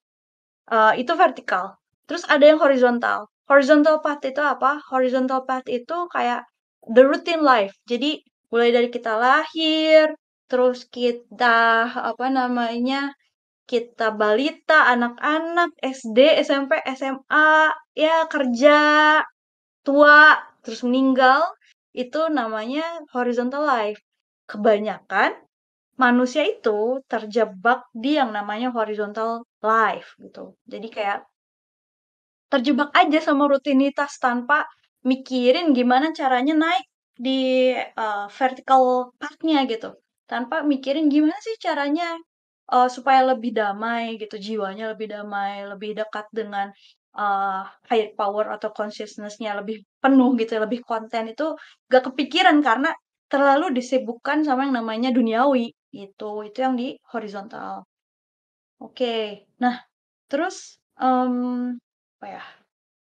uh, itu vertikal. Terus ada yang horizontal horizontal path itu apa? Horizontal path itu kayak the routine life. Jadi mulai dari kita lahir, terus kita apa namanya? kita balita, anak-anak, SD, SMP, SMA, ya kerja, tua, terus meninggal, itu namanya horizontal life. Kebanyakan manusia itu terjebak di yang namanya horizontal life gitu. Jadi kayak terjebak aja sama rutinitas tanpa mikirin gimana caranya naik di uh, vertical partnya gitu. Tanpa mikirin gimana sih caranya uh, supaya lebih damai gitu, jiwanya lebih damai, lebih dekat dengan uh, eh, higher power atau consciousnessnya lebih penuh gitu, lebih konten itu gak kepikiran karena terlalu disibukkan sama yang namanya duniawi itu Itu yang di horizontal. Oke. Okay. Nah, terus um, apa ya?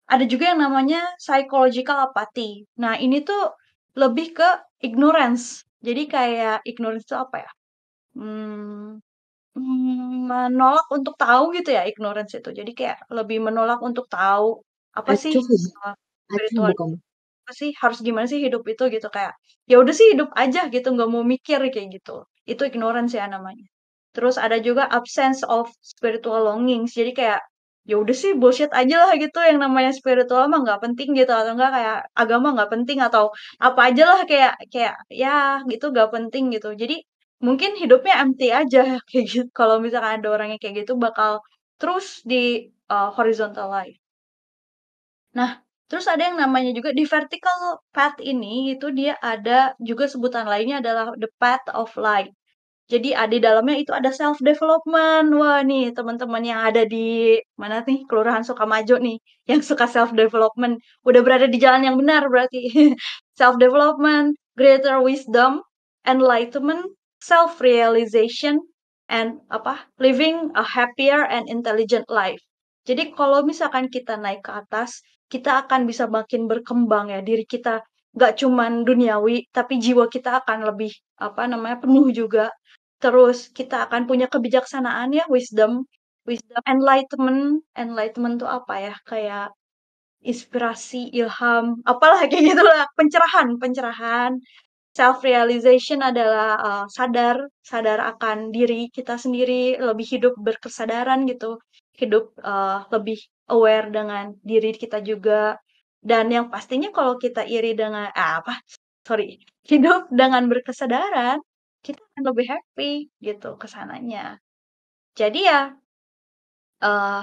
Ada juga yang namanya psychological apathy. Nah, ini tuh lebih ke ignorance. Jadi kayak ignorance itu apa ya? Hmm, hmm, menolak untuk tahu gitu ya ignorance itu. Jadi kayak lebih menolak untuk tahu apa sih eh, spiritual apa sih harus gimana sih hidup itu gitu kayak ya udah sih hidup aja gitu nggak mau mikir kayak gitu. Itu ignorance ya namanya. Terus ada juga absence of spiritual longings. Jadi kayak ya udah sih bullshit aja lah gitu yang namanya spiritual mah nggak penting gitu atau enggak kayak agama nggak penting atau apa aja lah kayak kayak ya gitu nggak penting gitu jadi mungkin hidupnya empty aja kayak gitu kalau misalkan ada orangnya kayak gitu bakal terus di uh, horizontal life nah terus ada yang namanya juga di vertical path ini itu dia ada juga sebutan lainnya adalah the path of light jadi ada ah, di dalamnya itu ada self development. Wah, nih teman-teman yang ada di mana nih Kelurahan Sukamajo nih yang suka self development udah berada di jalan yang benar berarti. self development, greater wisdom, enlightenment, self realization and apa? living a happier and intelligent life. Jadi kalau misalkan kita naik ke atas, kita akan bisa makin berkembang ya diri kita gak cuman duniawi tapi jiwa kita akan lebih apa namanya penuh juga terus kita akan punya kebijaksanaan ya wisdom wisdom enlightenment enlightenment tuh apa ya kayak inspirasi ilham apalah kayak gitulah pencerahan pencerahan self realization adalah uh, sadar sadar akan diri kita sendiri lebih hidup berkesadaran gitu hidup uh, lebih aware dengan diri kita juga dan yang pastinya kalau kita iri dengan eh, apa sorry hidup dengan berkesadaran kita akan lebih happy gitu kesananya. Jadi ya uh,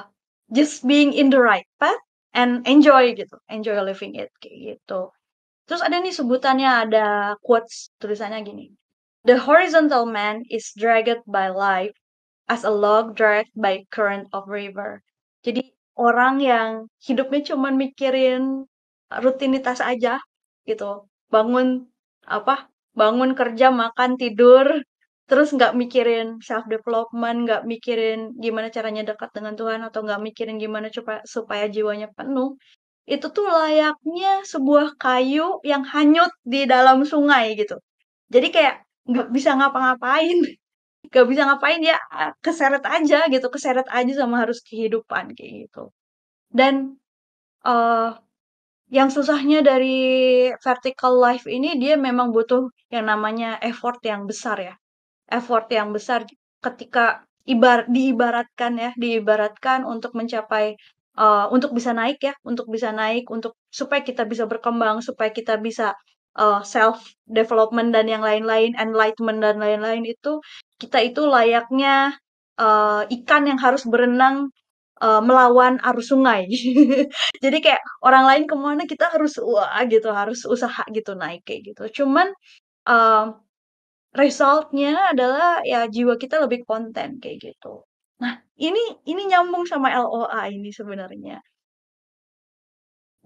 just being in the right path and enjoy gitu, enjoy living it kayak gitu. Terus ada nih sebutannya ada quotes tulisannya gini. The horizontal man is dragged by life as a log dragged by current of river. Jadi orang yang hidupnya cuma mikirin rutinitas aja gitu. Bangun apa bangun kerja makan tidur terus nggak mikirin self development nggak mikirin gimana caranya dekat dengan Tuhan atau nggak mikirin gimana supaya, supaya jiwanya penuh itu tuh layaknya sebuah kayu yang hanyut di dalam sungai gitu jadi kayak nggak bisa ngapa-ngapain nggak bisa ngapain ya keseret aja gitu keseret aja sama harus kehidupan kayak gitu dan uh, yang susahnya dari vertical life ini dia memang butuh yang namanya effort yang besar ya. Effort yang besar ketika ibar diibaratkan ya, diibaratkan untuk mencapai uh, untuk bisa naik ya, untuk bisa naik untuk supaya kita bisa berkembang, supaya kita bisa uh, eh, self development dan yang lain-lain, enlightenment dan lain-lain itu kita itu layaknya uh, ikan yang harus berenang uh, melawan arus sungai. Jadi kayak orang lain kemana kita harus wah gitu, harus usaha gitu naik kayak gitu. Cuman uh, resultnya adalah ya jiwa kita lebih konten kayak gitu. Nah ini ini nyambung sama LOA ini sebenarnya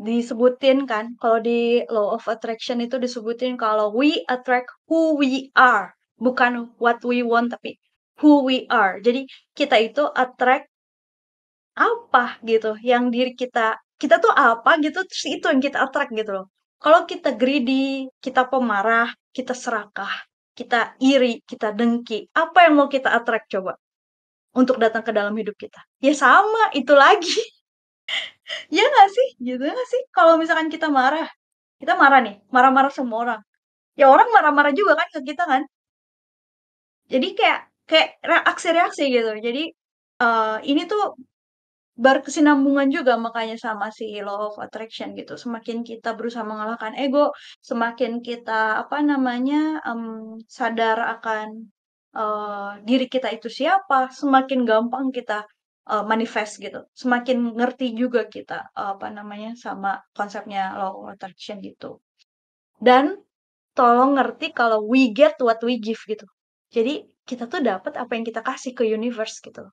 disebutin kan kalau di law of attraction itu disebutin kalau we attract who we are bukan what we want tapi who we are jadi kita itu attract apa gitu yang diri kita kita tuh apa gitu terus itu yang kita atrak gitu loh kalau kita greedy kita pemarah kita serakah kita iri kita dengki apa yang mau kita atrak coba untuk datang ke dalam hidup kita ya sama itu lagi ya nggak sih gitu nggak sih kalau misalkan kita marah kita marah nih marah-marah semua orang ya orang marah-marah juga kan ke kita kan jadi kayak kayak reaksi-reaksi gitu jadi uh, ini tuh berkesinambungan juga makanya sama si law of attraction gitu. Semakin kita berusaha mengalahkan ego, semakin kita apa namanya um, sadar akan uh, diri kita itu siapa, semakin gampang kita uh, manifest gitu. Semakin ngerti juga kita uh, apa namanya sama konsepnya law of attraction gitu. Dan tolong ngerti kalau we get what we give gitu. Jadi kita tuh dapat apa yang kita kasih ke universe gitu.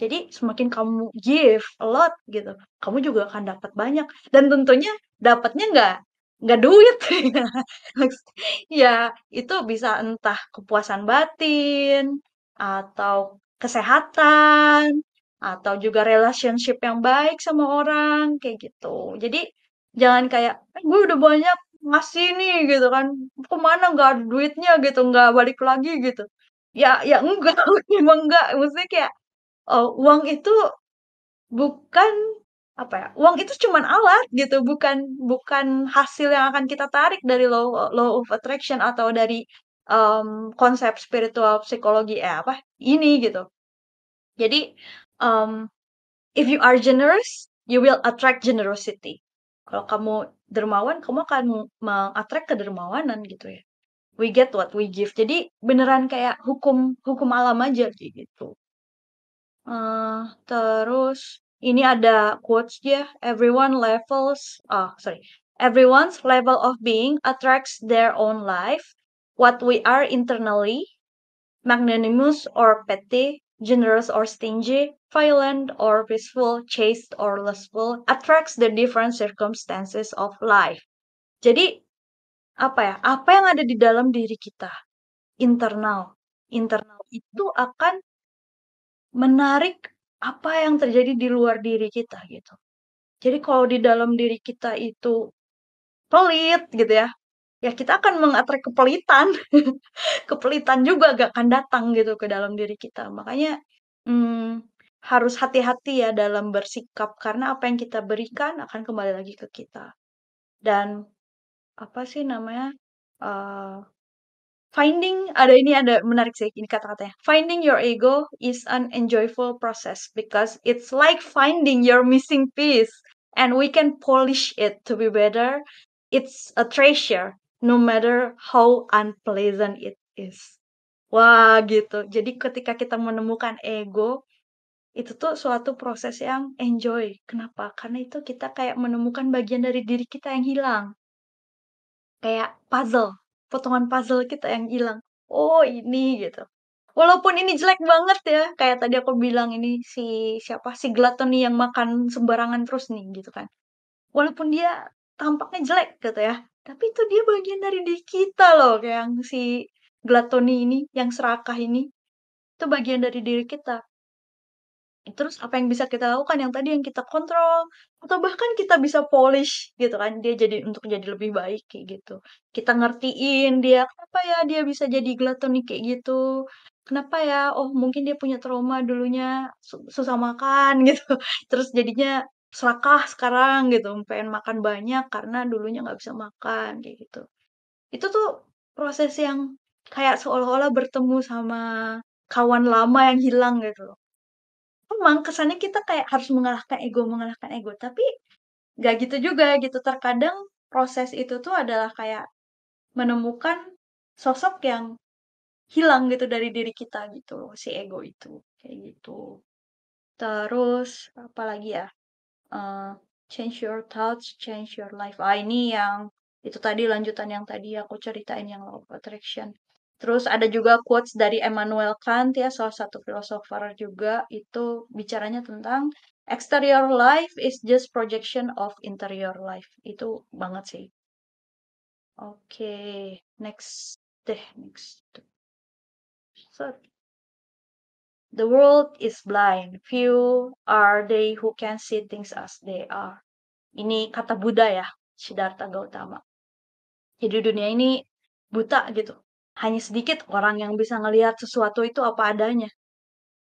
Jadi semakin kamu give a lot gitu, kamu juga akan dapat banyak dan tentunya dapatnya nggak nggak duit ya itu bisa entah kepuasan batin atau kesehatan atau juga relationship yang baik sama orang kayak gitu jadi jangan kayak eh, gue udah banyak ngasih nih gitu kan kemana nggak ada duitnya gitu nggak balik lagi gitu ya ya enggak emang enggak maksudnya kayak uh, uang itu bukan, apa ya, uang itu cuman alat gitu, bukan bukan hasil yang akan kita tarik dari law law of attraction atau dari, um, konsep spiritual psikologi, eh, apa, ini gitu. Jadi, um, "If you are generous, you will attract generosity." Kalau kamu dermawan, kamu akan mengattract kedermawanan gitu ya. We get what we give. Jadi beneran kayak hukum hukum alam aja gitu. Uh, terus ini ada quotes dia, everyone levels, oh sorry, everyone's level of being attracts their own life. What we are internally, magnanimous or petty, generous or stingy, violent or peaceful, chaste or lustful, attracts the different circumstances of life. Jadi apa ya? Apa yang ada di dalam diri kita internal, internal itu akan menarik apa yang terjadi di luar diri kita gitu. Jadi kalau di dalam diri kita itu pelit gitu ya, ya kita akan mengatrak kepelitan. kepelitan juga gak akan datang gitu ke dalam diri kita. Makanya hmm, harus hati-hati ya dalam bersikap karena apa yang kita berikan akan kembali lagi ke kita. Dan apa sih namanya? Uh, Finding ada ini ada menarik sih ini kata-katanya. Finding your ego is an enjoyable process because it's like finding your missing piece and we can polish it to be better. It's a treasure no matter how unpleasant it is. Wah, gitu. Jadi ketika kita menemukan ego, itu tuh suatu proses yang enjoy. Kenapa? Karena itu kita kayak menemukan bagian dari diri kita yang hilang. Kayak puzzle potongan puzzle kita yang hilang. Oh, ini gitu. Walaupun ini jelek banget ya, kayak tadi aku bilang ini si siapa si Glaton nih yang makan sembarangan terus nih gitu kan. Walaupun dia tampaknya jelek gitu ya, tapi itu dia bagian dari diri kita loh, kayak yang si Glatoni ini, yang serakah ini, itu bagian dari diri kita. Terus apa yang bisa kita lakukan, yang tadi yang kita kontrol, atau bahkan kita bisa polish gitu kan, dia jadi untuk jadi lebih baik kayak gitu. Kita ngertiin dia, kenapa ya dia bisa jadi glatonik kayak gitu, kenapa ya, oh mungkin dia punya trauma dulunya susah makan gitu, terus jadinya serakah sekarang gitu, pengen makan banyak karena dulunya nggak bisa makan kayak gitu. Itu tuh proses yang kayak seolah-olah bertemu sama kawan lama yang hilang gitu loh. Emang kesannya kita kayak harus mengalahkan ego mengalahkan ego, tapi gak gitu juga gitu. Terkadang proses itu tuh adalah kayak menemukan sosok yang hilang gitu dari diri kita gitu loh, si ego itu, kayak gitu. Terus apa lagi ya? uh, change your thoughts, change your life. Ah, ini yang itu tadi lanjutan yang tadi aku ceritain yang love attraction. Terus ada juga quotes dari Emmanuel Kant ya, salah satu filosofer juga itu bicaranya tentang exterior life is just projection of interior life. Itu banget sih. Oke, okay, next deh, next. So, the world is blind. Few are they who can see things as they are. Ini kata Buddha ya, Siddhartha Gautama. Jadi dunia ini buta gitu, hanya sedikit orang yang bisa ngelihat sesuatu itu apa adanya.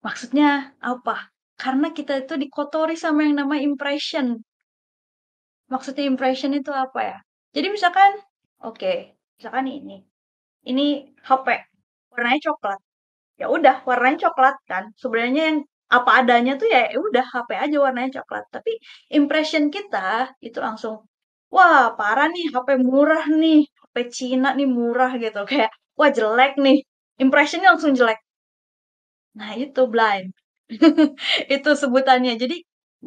Maksudnya apa? Karena kita itu dikotori sama yang nama impression. Maksudnya impression itu apa ya? Jadi misalkan, oke, okay, misalkan ini, ini HP, warnanya coklat. Ya udah, warnanya coklat kan. Sebenarnya yang apa adanya tuh ya, ya udah HP aja warnanya coklat. Tapi impression kita itu langsung, wah parah nih HP murah nih, HP Cina nih murah gitu kayak wah jelek nih impressionnya langsung jelek nah itu blind itu sebutannya jadi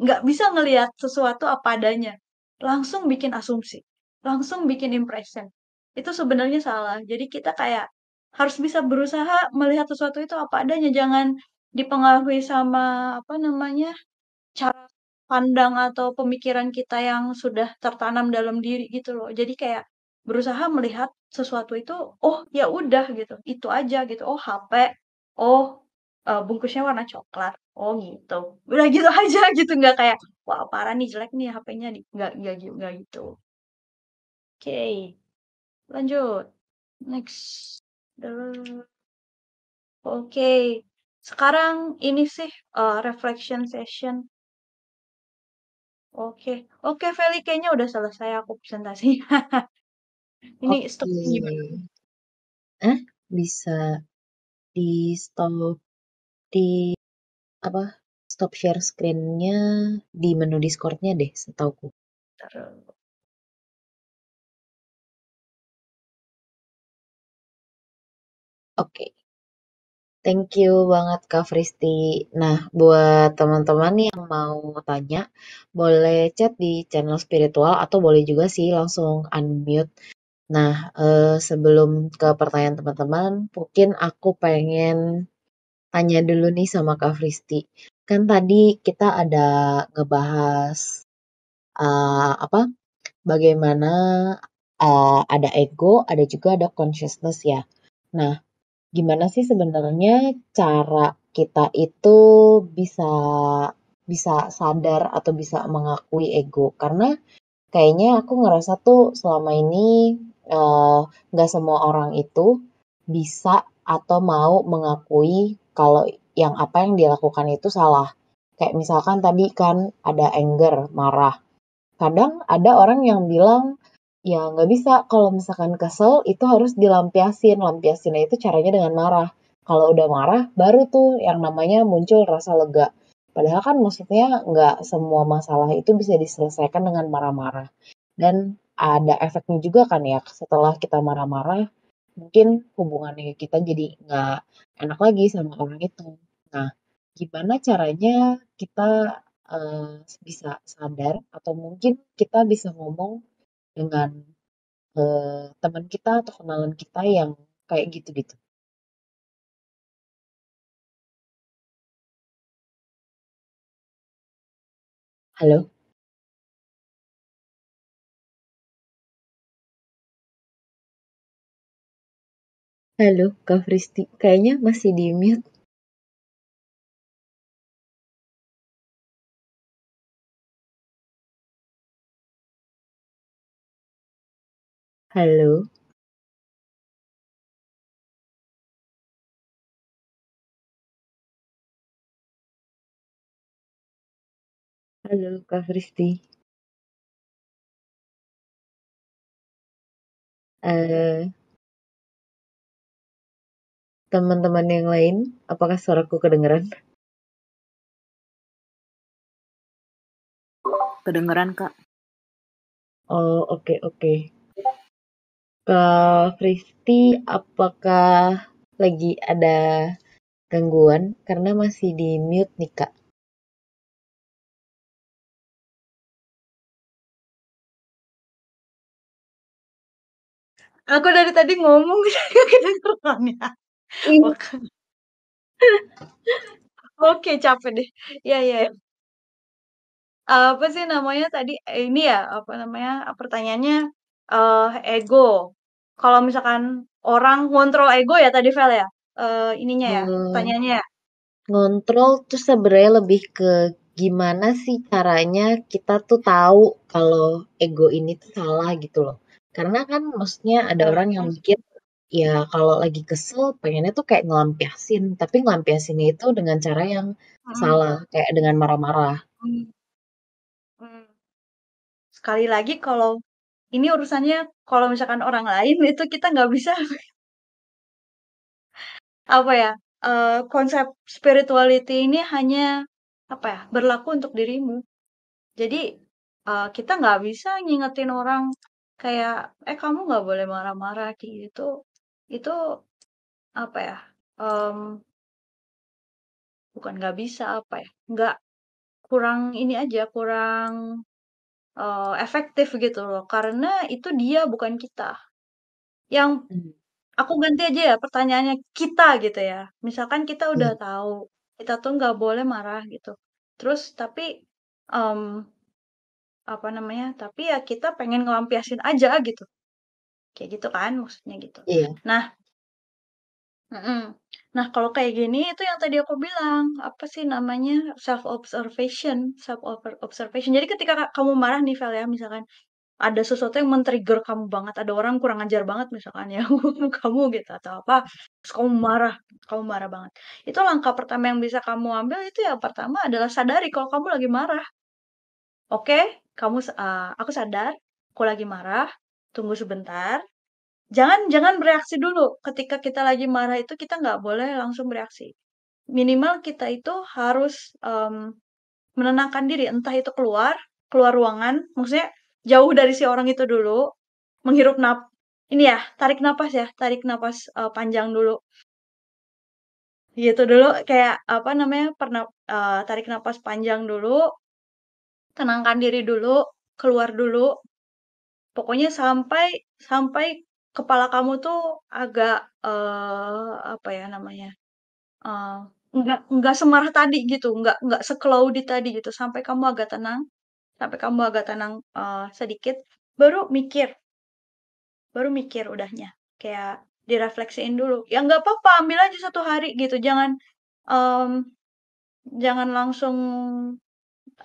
nggak bisa ngelihat sesuatu apa adanya langsung bikin asumsi langsung bikin impression itu sebenarnya salah jadi kita kayak harus bisa berusaha melihat sesuatu itu apa adanya jangan dipengaruhi sama apa namanya cara pandang atau pemikiran kita yang sudah tertanam dalam diri gitu loh jadi kayak berusaha melihat sesuatu itu oh ya udah gitu itu aja gitu oh HP oh uh, bungkusnya warna coklat oh gitu udah gitu aja gitu nggak kayak wah parah nih jelek nih HP-nya nggak nggak nggak gitu oke okay. lanjut next oke okay. sekarang ini sih uh, reflection session Oke, okay. oke okay, Feli kayaknya udah selesai aku presentasi. Ini stop gimana? Eh, bisa di stop di apa? Stop share screen-nya di menu Discord-nya deh, setauku. Oke. Oke. Thank you banget Kak Fristi. Nah, buat teman-teman yang mau tanya, boleh chat di channel spiritual atau boleh juga sih langsung unmute Nah, eh, sebelum ke pertanyaan teman-teman, mungkin aku pengen tanya dulu nih sama Kak Fristi. Kan tadi kita ada ngebahas uh, apa? Bagaimana uh, ada ego, ada juga ada consciousness ya. Nah, gimana sih sebenarnya cara kita itu bisa bisa sadar atau bisa mengakui ego? Karena kayaknya aku ngerasa tuh selama ini Eh, nggak uh, semua orang itu bisa atau mau mengakui kalau yang apa yang dilakukan itu salah. Kayak misalkan tadi kan ada anger, marah. Kadang ada orang yang bilang, ya nggak bisa kalau misalkan kesel itu harus dilampiasin. Lampiasinnya itu caranya dengan marah. Kalau udah marah, baru tuh yang namanya muncul rasa lega. Padahal kan maksudnya nggak semua masalah itu bisa diselesaikan dengan marah-marah. Dan ada efeknya juga kan ya setelah kita marah-marah mungkin hubungannya kita jadi nggak enak lagi sama orang itu. Nah, gimana caranya kita uh, bisa sadar atau mungkin kita bisa ngomong dengan uh, teman kita atau kenalan kita yang kayak gitu-gitu. Halo. Halo, Kak Fristi. Kayaknya masih di mute. Halo. Halo, Kak Fristi. Uh, teman-teman yang lain? Apakah suaraku kedengeran? Kedengeran, Kak. Oh, oke, okay, oke. Okay. Kak Fristi, apakah lagi ada gangguan? Karena masih di mute nih, Kak. Aku dari tadi ngomong kedengeran ya. Oke, iya. okay, Oke, capek deh. Iya, iya iya Apa sih namanya tadi, eh, ini ya, apa namanya, Pertanyaannya pertanyaannya, uh, ego. Kalau misalkan orang kontrol ego ya tadi, Vel, ya? Uh, ininya ya, hmm, pertanyaannya Kontrol ya? tuh sebenarnya lebih ke gimana sih caranya kita tuh tahu kalau ego ini tuh salah gitu loh. Karena kan maksudnya ada orang yang mikir ya kalau lagi kesel pengennya tuh kayak ngelampiasin tapi ngelampiasinnya itu dengan cara yang hmm. salah kayak dengan marah-marah hmm. Hmm. sekali lagi kalau ini urusannya kalau misalkan orang lain itu kita nggak bisa apa ya uh, konsep spirituality ini hanya apa ya berlaku untuk dirimu jadi uh, kita nggak bisa ngingetin orang kayak eh kamu nggak boleh marah-marah kayak gitu itu, apa ya, um, bukan nggak bisa, apa ya, nggak kurang ini aja, kurang, uh, efektif gitu loh, karena itu dia bukan kita. Yang hmm. aku ganti aja ya pertanyaannya, kita gitu ya, misalkan kita hmm. udah hmm. tahu, kita tuh nggak boleh marah gitu, terus tapi, um, apa namanya, tapi ya kita pengen ngelampiasin aja gitu kayak gitu kan maksudnya gitu iya. nah mm-mm. nah kalau kayak gini itu yang tadi aku bilang apa sih namanya self observation self observation jadi ketika kamu marah nih Vel ya misalkan ada sesuatu yang men-trigger kamu banget, ada orang kurang ajar banget misalkan ya kamu gitu atau apa, terus kamu marah, kamu marah banget. Itu langkah pertama yang bisa kamu ambil itu ya pertama adalah sadari kalau kamu lagi marah. Oke, okay, kamu uh, aku sadar aku lagi marah, tunggu sebentar. Jangan jangan bereaksi dulu. Ketika kita lagi marah itu kita nggak boleh langsung bereaksi. Minimal kita itu harus um, menenangkan diri. Entah itu keluar, keluar ruangan. Maksudnya jauh dari si orang itu dulu. Menghirup nap. Ini ya, tarik napas ya. Tarik napas uh, panjang dulu gitu dulu kayak apa namanya pernah uh, tarik napas panjang dulu tenangkan diri dulu keluar dulu Pokoknya sampai sampai kepala kamu tuh agak, uh, apa ya namanya, eh, nggak enggak nggak semarah tadi gitu, nggak nggak se tadi gitu, sampai kamu agak tenang sampai kamu agak tenang, uh, sedikit, baru mikir. Baru mikir udahnya, kayak direfleksiin dulu, ya nggak apa-apa ambil aja satu hari gitu, jangan, um, jangan langsung,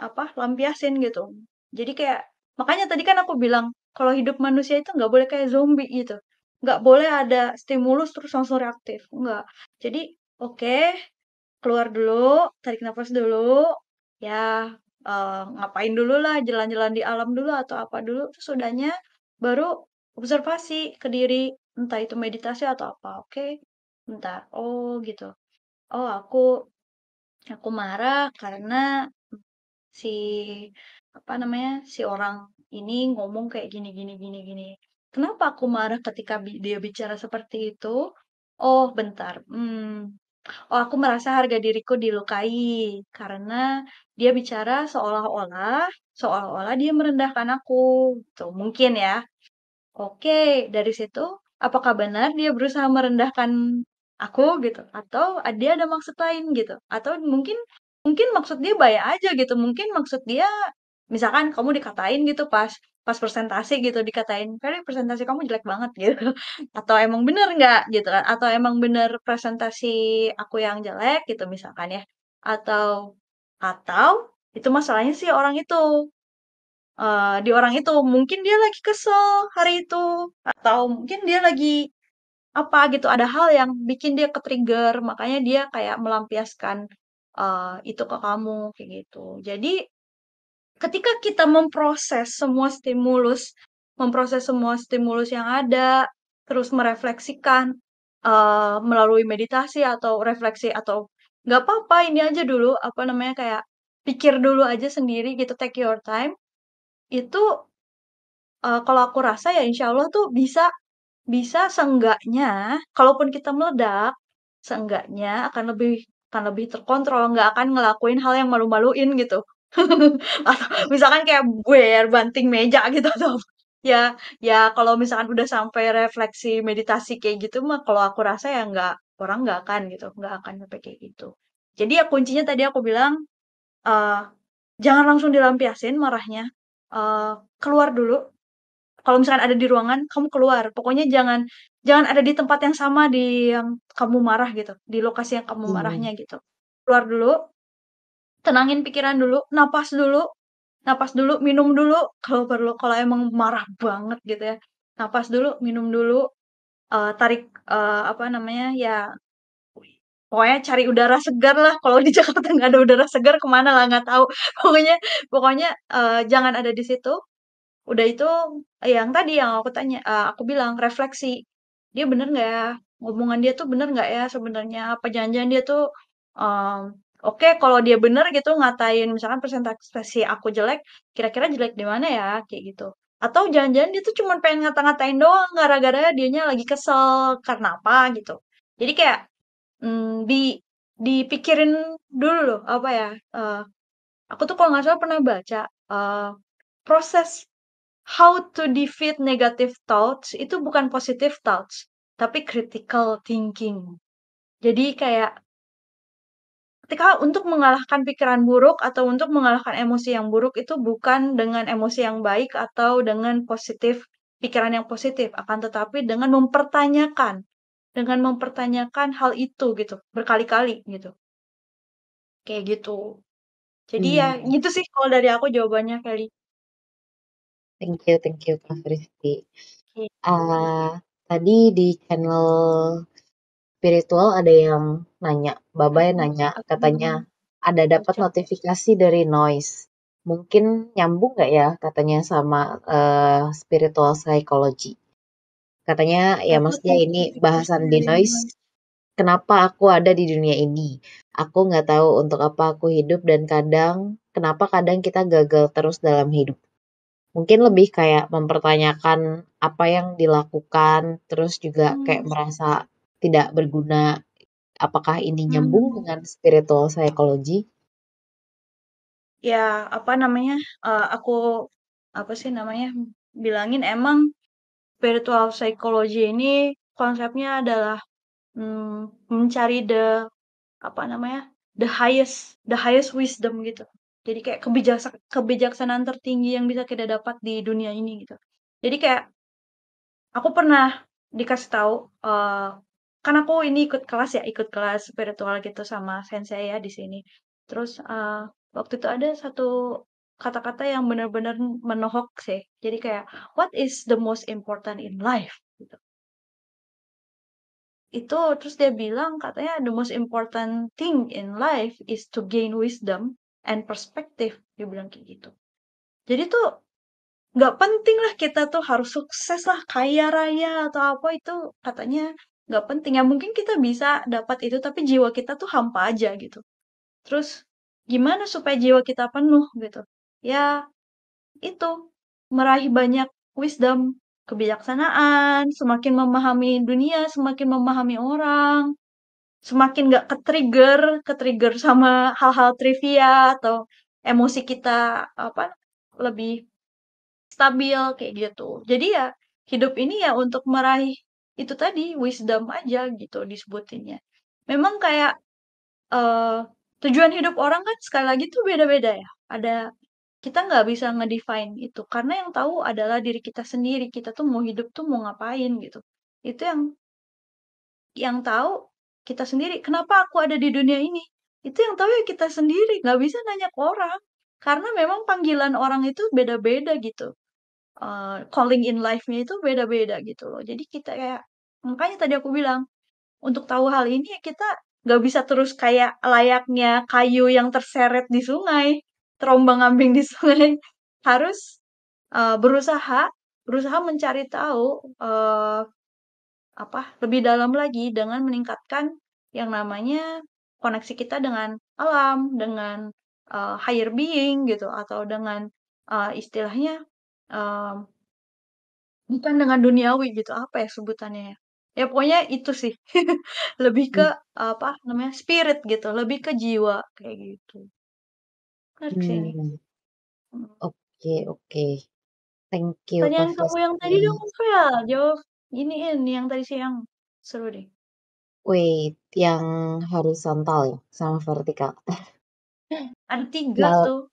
apa, lampiasin gitu. Jadi kayak makanya tadi kan aku bilang kalau hidup manusia itu nggak boleh kayak zombie gitu. Nggak boleh ada stimulus terus langsung reaktif. Nggak. Jadi, oke, okay, keluar dulu, tarik nafas dulu, ya uh, ngapain dulu lah, jalan-jalan di alam dulu atau apa dulu, terus sudahnya baru observasi ke diri, entah itu meditasi atau apa, oke, okay? bentar, oh gitu, oh aku aku marah karena si apa namanya si orang ini ngomong kayak gini gini gini gini. Kenapa aku marah ketika dia bicara seperti itu? Oh, bentar. Hmm. Oh, aku merasa harga diriku dilukai karena dia bicara seolah-olah seolah-olah dia merendahkan aku. Tuh, gitu. mungkin ya. Oke, dari situ apakah benar dia berusaha merendahkan aku gitu atau dia ada maksud lain gitu atau mungkin mungkin maksud dia baik aja gitu mungkin maksud dia misalkan kamu dikatain gitu pas pas presentasi gitu dikatain Ferry presentasi kamu jelek banget gitu atau emang bener nggak gitu kan atau emang bener presentasi aku yang jelek gitu misalkan ya atau atau itu masalahnya sih orang itu uh, di orang itu mungkin dia lagi kesel hari itu atau mungkin dia lagi apa gitu ada hal yang bikin dia ketrigger makanya dia kayak melampiaskan uh, itu ke kamu kayak gitu jadi ketika kita memproses semua stimulus, memproses semua stimulus yang ada, terus merefleksikan uh, melalui meditasi atau refleksi atau nggak apa-apa ini aja dulu apa namanya kayak pikir dulu aja sendiri gitu take your time itu uh, kalau aku rasa ya insya Allah tuh bisa bisa seenggaknya kalaupun kita meledak seenggaknya akan lebih akan lebih terkontrol nggak akan ngelakuin hal yang malu-maluin gitu Atau misalkan kayak gue banting meja gitu atau Ya ya kalau misalkan udah sampai refleksi meditasi kayak gitu mah kalau aku rasa ya nggak orang nggak akan gitu, nggak akan sampai kayak gitu. Jadi ya kuncinya tadi aku bilang, uh, jangan langsung dilampiasin marahnya, uh, keluar dulu. Kalau misalkan ada di ruangan, kamu keluar. Pokoknya jangan jangan ada di tempat yang sama di yang kamu marah gitu, di lokasi yang kamu hmm. marahnya gitu. Keluar dulu tenangin pikiran dulu, napas dulu, napas dulu, minum dulu kalau perlu. Kalau emang marah banget gitu ya, napas dulu, minum dulu, uh, tarik uh, apa namanya ya, pokoknya cari udara segar lah. Kalau di Jakarta nggak ada udara segar kemana lah nggak tahu. Pokoknya pokoknya uh, jangan ada di situ. Udah itu ya, yang tadi yang aku tanya, uh, aku bilang refleksi. Dia bener nggak ya? Ngomongan dia tuh bener nggak ya sebenarnya? Apa jangan dia tuh um, oke okay, kalau dia bener gitu ngatain misalkan presentasi aku jelek kira-kira jelek di mana ya kayak gitu atau jangan-jangan dia tuh cuma pengen ngata-ngatain doang gara-gara dianya lagi kesel karena apa gitu jadi kayak mm, di dipikirin dulu loh apa ya uh, aku tuh kalau nggak salah pernah baca uh, proses how to defeat negative thoughts itu bukan positive thoughts tapi critical thinking jadi kayak ketika untuk mengalahkan pikiran buruk atau untuk mengalahkan emosi yang buruk itu bukan dengan emosi yang baik atau dengan positif pikiran yang positif akan tetapi dengan mempertanyakan dengan mempertanyakan hal itu gitu berkali-kali gitu kayak gitu jadi ya, hmm. ya gitu sih kalau dari aku jawabannya Kelly thank you thank you Kak Kristi okay. Iya. uh, ah, tadi di channel spiritual ada yang nanya, yang hmm, nanya, katanya ada dapat notifikasi dari noise. Mungkin nyambung nggak ya katanya sama uh, spiritual psychology. Katanya ya maksudnya ini bahasan di noise. Kenapa aku ada di dunia ini? Aku nggak tahu untuk apa aku hidup dan kadang kenapa kadang kita gagal terus dalam hidup mungkin lebih kayak mempertanyakan apa yang dilakukan terus juga kayak hmm. merasa tidak berguna apakah ini hmm. nyambung hmm. dengan spiritual psychology ya apa namanya uh, aku apa sih namanya bilangin emang spiritual psychology ini konsepnya adalah hmm, mencari the apa namanya the highest the highest wisdom gitu jadi kayak kebijaksan kebijaksanaan tertinggi yang bisa kita dapat di dunia ini gitu jadi kayak aku pernah dikasih tahu uh, kan aku ini ikut kelas ya, ikut kelas spiritual gitu sama sensei ya di sini. Terus uh, waktu itu ada satu kata-kata yang benar-benar menohok sih. Jadi kayak what is the most important in life gitu. Itu terus dia bilang katanya the most important thing in life is to gain wisdom and perspective. Dia bilang kayak gitu. Jadi tuh nggak penting lah kita tuh harus sukses lah kaya raya atau apa itu katanya nggak penting ya mungkin kita bisa dapat itu tapi jiwa kita tuh hampa aja gitu terus gimana supaya jiwa kita penuh gitu ya itu meraih banyak wisdom kebijaksanaan semakin memahami dunia semakin memahami orang semakin nggak ke trigger ke trigger sama hal-hal trivia atau emosi kita apa lebih stabil kayak gitu jadi ya hidup ini ya untuk meraih itu tadi wisdom aja gitu disebutinnya memang kayak uh, tujuan hidup orang kan sekali lagi tuh beda-beda ya ada kita nggak bisa ngedefine itu karena yang tahu adalah diri kita sendiri kita tuh mau hidup tuh mau ngapain gitu itu yang yang tahu kita sendiri kenapa aku ada di dunia ini itu yang tahu ya kita sendiri nggak bisa nanya ke orang karena memang panggilan orang itu beda-beda gitu uh, calling in life-nya itu beda-beda gitu loh. Jadi kita kayak makanya tadi aku bilang, untuk tahu hal ini ya kita nggak bisa terus kayak layaknya kayu yang terseret di sungai, terombang-ambing di sungai. Harus, uh, berusaha berusaha mencari tahu, uh, apa, lebih dalam lagi dengan meningkatkan yang namanya koneksi kita dengan alam, dengan, uh, higher being gitu, atau dengan, uh, istilahnya uh, bukan dengan duniawi gitu, apa ya sebutannya ya? Ya pokoknya itu sih, lebih ke, hmm. apa namanya, spirit gitu, lebih ke jiwa, kayak gitu. Menarik sih ini. Hmm. Hmm. oke oke. Thank you, Pertanyaan kamu yang tadi dong, ya jawab ini ini yang tadi siang, seru deh. Wait, yang horizontal ya sama vertikal? Ada tiga tuh.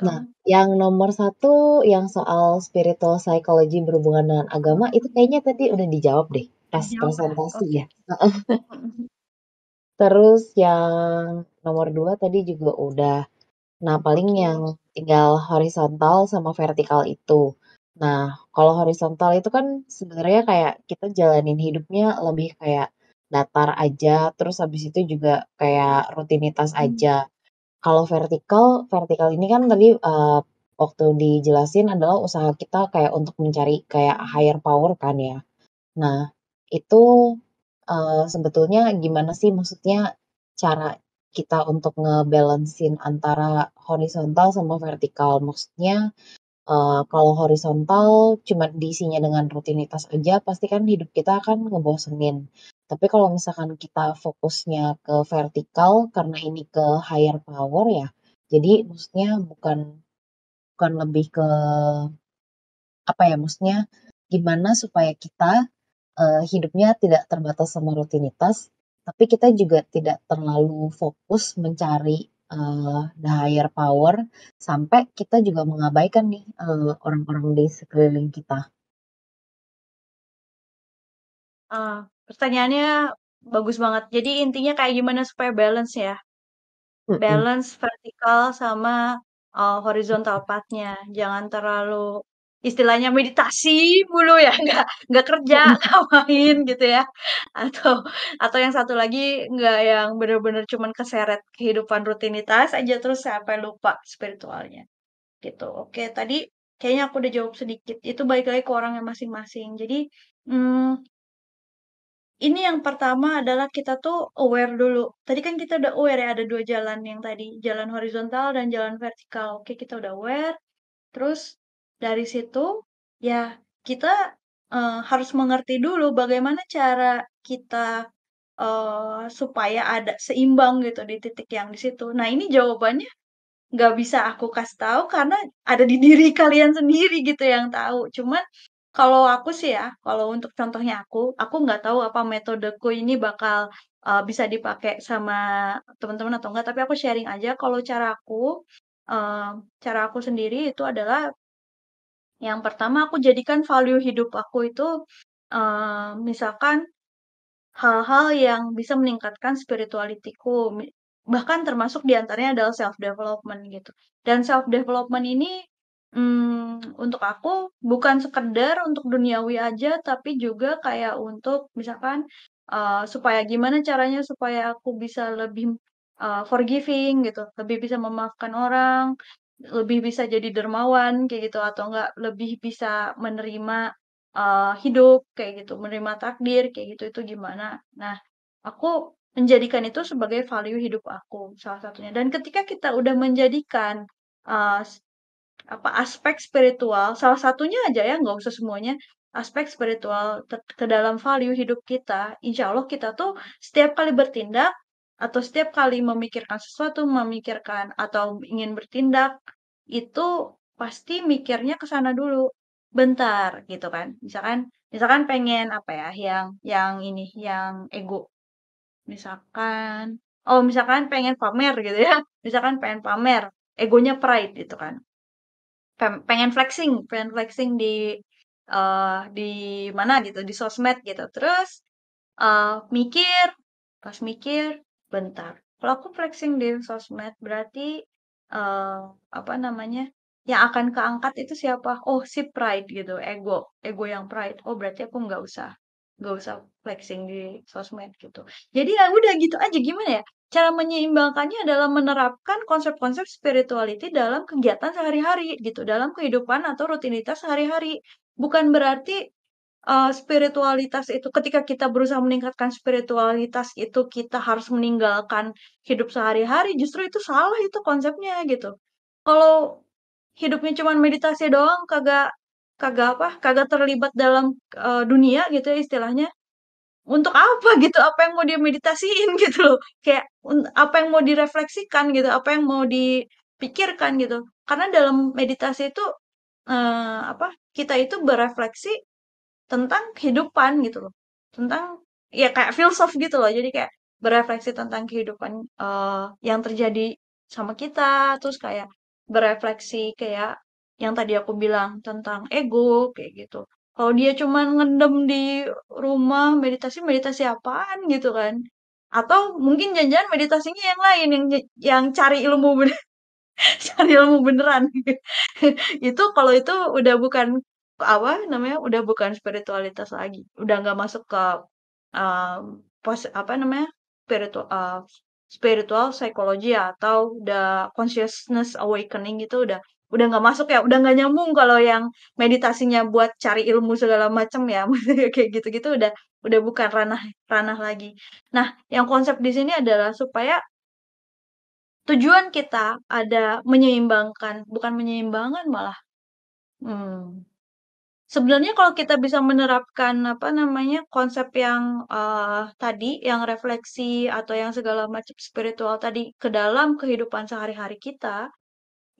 Nah, yang nomor satu yang soal spiritual psychology berhubungan dengan agama itu kayaknya tadi udah dijawab deh pas ya? presentasi okay. ya. Terus yang nomor dua tadi juga udah. Nah, paling yang tinggal horizontal sama vertikal itu. Nah, kalau horizontal itu kan sebenarnya kayak kita jalanin hidupnya lebih kayak datar aja, terus habis itu juga kayak rutinitas hmm. aja. aja. Kalau vertikal, vertikal ini kan tadi uh, waktu dijelasin adalah usaha kita kayak untuk mencari kayak higher power kan ya. Nah, itu uh, sebetulnya gimana sih maksudnya cara kita untuk ngebalancein antara horizontal sama vertikal? Maksudnya uh, kalau horizontal cuma diisinya dengan rutinitas aja pasti kan hidup kita akan ngebosenin. Tapi kalau misalkan kita fokusnya ke vertikal karena ini ke higher power ya. Jadi maksudnya bukan bukan lebih ke apa ya maksudnya gimana supaya kita uh, hidupnya tidak terbatas sama rutinitas, tapi kita juga tidak terlalu fokus mencari uh, the higher power sampai kita juga mengabaikan nih orang eh, orang-orang di sekeliling kita. Uh, Pertanyaannya bagus banget. Jadi intinya kayak gimana supaya balance ya? Balance vertikal sama, uh, horizontal partnya. Jangan terlalu istilahnya meditasi mulu ya, nggak nggak kerja, ngapain gitu ya. Atau atau yang satu lagi nggak yang bener-bener cuman keseret kehidupan rutinitas aja terus sampai lupa spiritualnya, gitu. Oke, tadi kayaknya aku udah jawab sedikit, itu balik lagi ke orang yang masing-masing. Jadi, hmm. Ini yang pertama adalah kita tuh aware dulu. Tadi kan kita udah aware ya ada dua jalan yang tadi, jalan horizontal dan jalan vertikal. Oke, kita udah aware. Terus dari situ ya kita uh, harus mengerti dulu bagaimana cara kita uh, supaya ada seimbang gitu di titik yang di situ. Nah, ini jawabannya nggak bisa aku kasih tahu karena ada di diri kalian sendiri gitu yang tahu. Cuman kalau aku sih ya, kalau untuk contohnya aku, aku nggak tahu apa metodeku ini bakal, uh, bisa dipakai sama teman-teman atau enggak, tapi aku sharing aja kalau cara uh, cara aku sendiri itu adalah yang pertama aku jadikan value hidup aku itu, uh, misalkan hal-hal yang bisa meningkatkan spiritualitiku, bahkan termasuk diantaranya adalah self development gitu. Dan self development ini Hmm, untuk aku bukan sekedar untuk duniawi aja, tapi juga kayak untuk misalkan, uh, supaya gimana caranya supaya aku bisa lebih, uh, forgiving gitu, lebih bisa memaafkan orang, lebih bisa jadi dermawan kayak gitu atau enggak lebih bisa menerima, uh, hidup kayak gitu, menerima takdir kayak gitu itu gimana. Nah, aku menjadikan itu sebagai value hidup aku, salah satunya. Dan ketika kita udah menjadikan, uh, apa aspek spiritual salah satunya aja ya nggak usah semuanya aspek spiritual ke dalam value hidup kita, insya Allah kita tuh setiap kali bertindak atau setiap kali memikirkan sesuatu, memikirkan atau ingin bertindak itu pasti mikirnya ke sana dulu bentar gitu kan. Misalkan misalkan pengen apa ya yang yang ini yang ego. Misalkan oh misalkan pengen pamer gitu ya. Misalkan pengen pamer, egonya pride gitu kan pengen flexing, pengen flexing di uh, di mana gitu, di sosmed gitu. Terus uh, mikir, pas mikir, bentar. Kalau aku flexing di sosmed berarti uh, apa namanya? Yang akan keangkat itu siapa? Oh, si pride gitu, ego, ego yang pride. Oh, berarti aku nggak usah, nggak usah flexing di sosmed gitu. Jadi ya udah gitu aja gimana ya? Cara menyeimbangkannya adalah menerapkan konsep-konsep spirituality dalam kegiatan sehari-hari gitu, dalam kehidupan atau rutinitas sehari-hari. Bukan berarti uh, spiritualitas itu ketika kita berusaha meningkatkan spiritualitas itu kita harus meninggalkan hidup sehari-hari, justru itu salah itu konsepnya gitu. Kalau hidupnya cuma meditasi doang kagak kagak apa kagak terlibat dalam uh, dunia gitu ya istilahnya untuk apa gitu, apa yang mau dia meditasiin gitu loh, kayak apa yang mau direfleksikan gitu, apa yang mau dipikirkan gitu. Karena dalam meditasi itu, eh, apa, kita itu berefleksi tentang kehidupan gitu loh, tentang ya kayak filsuf gitu loh, jadi kayak berefleksi tentang kehidupan, eh, yang terjadi sama kita, terus kayak berefleksi kayak yang tadi aku bilang tentang ego, kayak gitu. Kalau dia cuman ngendem di rumah meditasi, meditasi apaan gitu kan. Atau mungkin janjian meditasinya yang lain, yang yang cari ilmu bener cari ilmu beneran. itu kalau itu udah bukan apa namanya udah bukan spiritualitas lagi udah nggak masuk ke um, pos apa namanya spiritual uh, spiritual psychology atau the consciousness awakening itu udah udah nggak masuk ya udah nggak nyambung kalau yang meditasinya buat cari ilmu segala macam ya kayak gitu-gitu udah udah bukan ranah ranah lagi nah yang konsep di sini adalah supaya tujuan kita ada menyeimbangkan bukan menyeimbangkan malah hmm. sebenarnya kalau kita bisa menerapkan apa namanya konsep yang uh, tadi yang refleksi atau yang segala macam spiritual tadi ke dalam kehidupan sehari-hari kita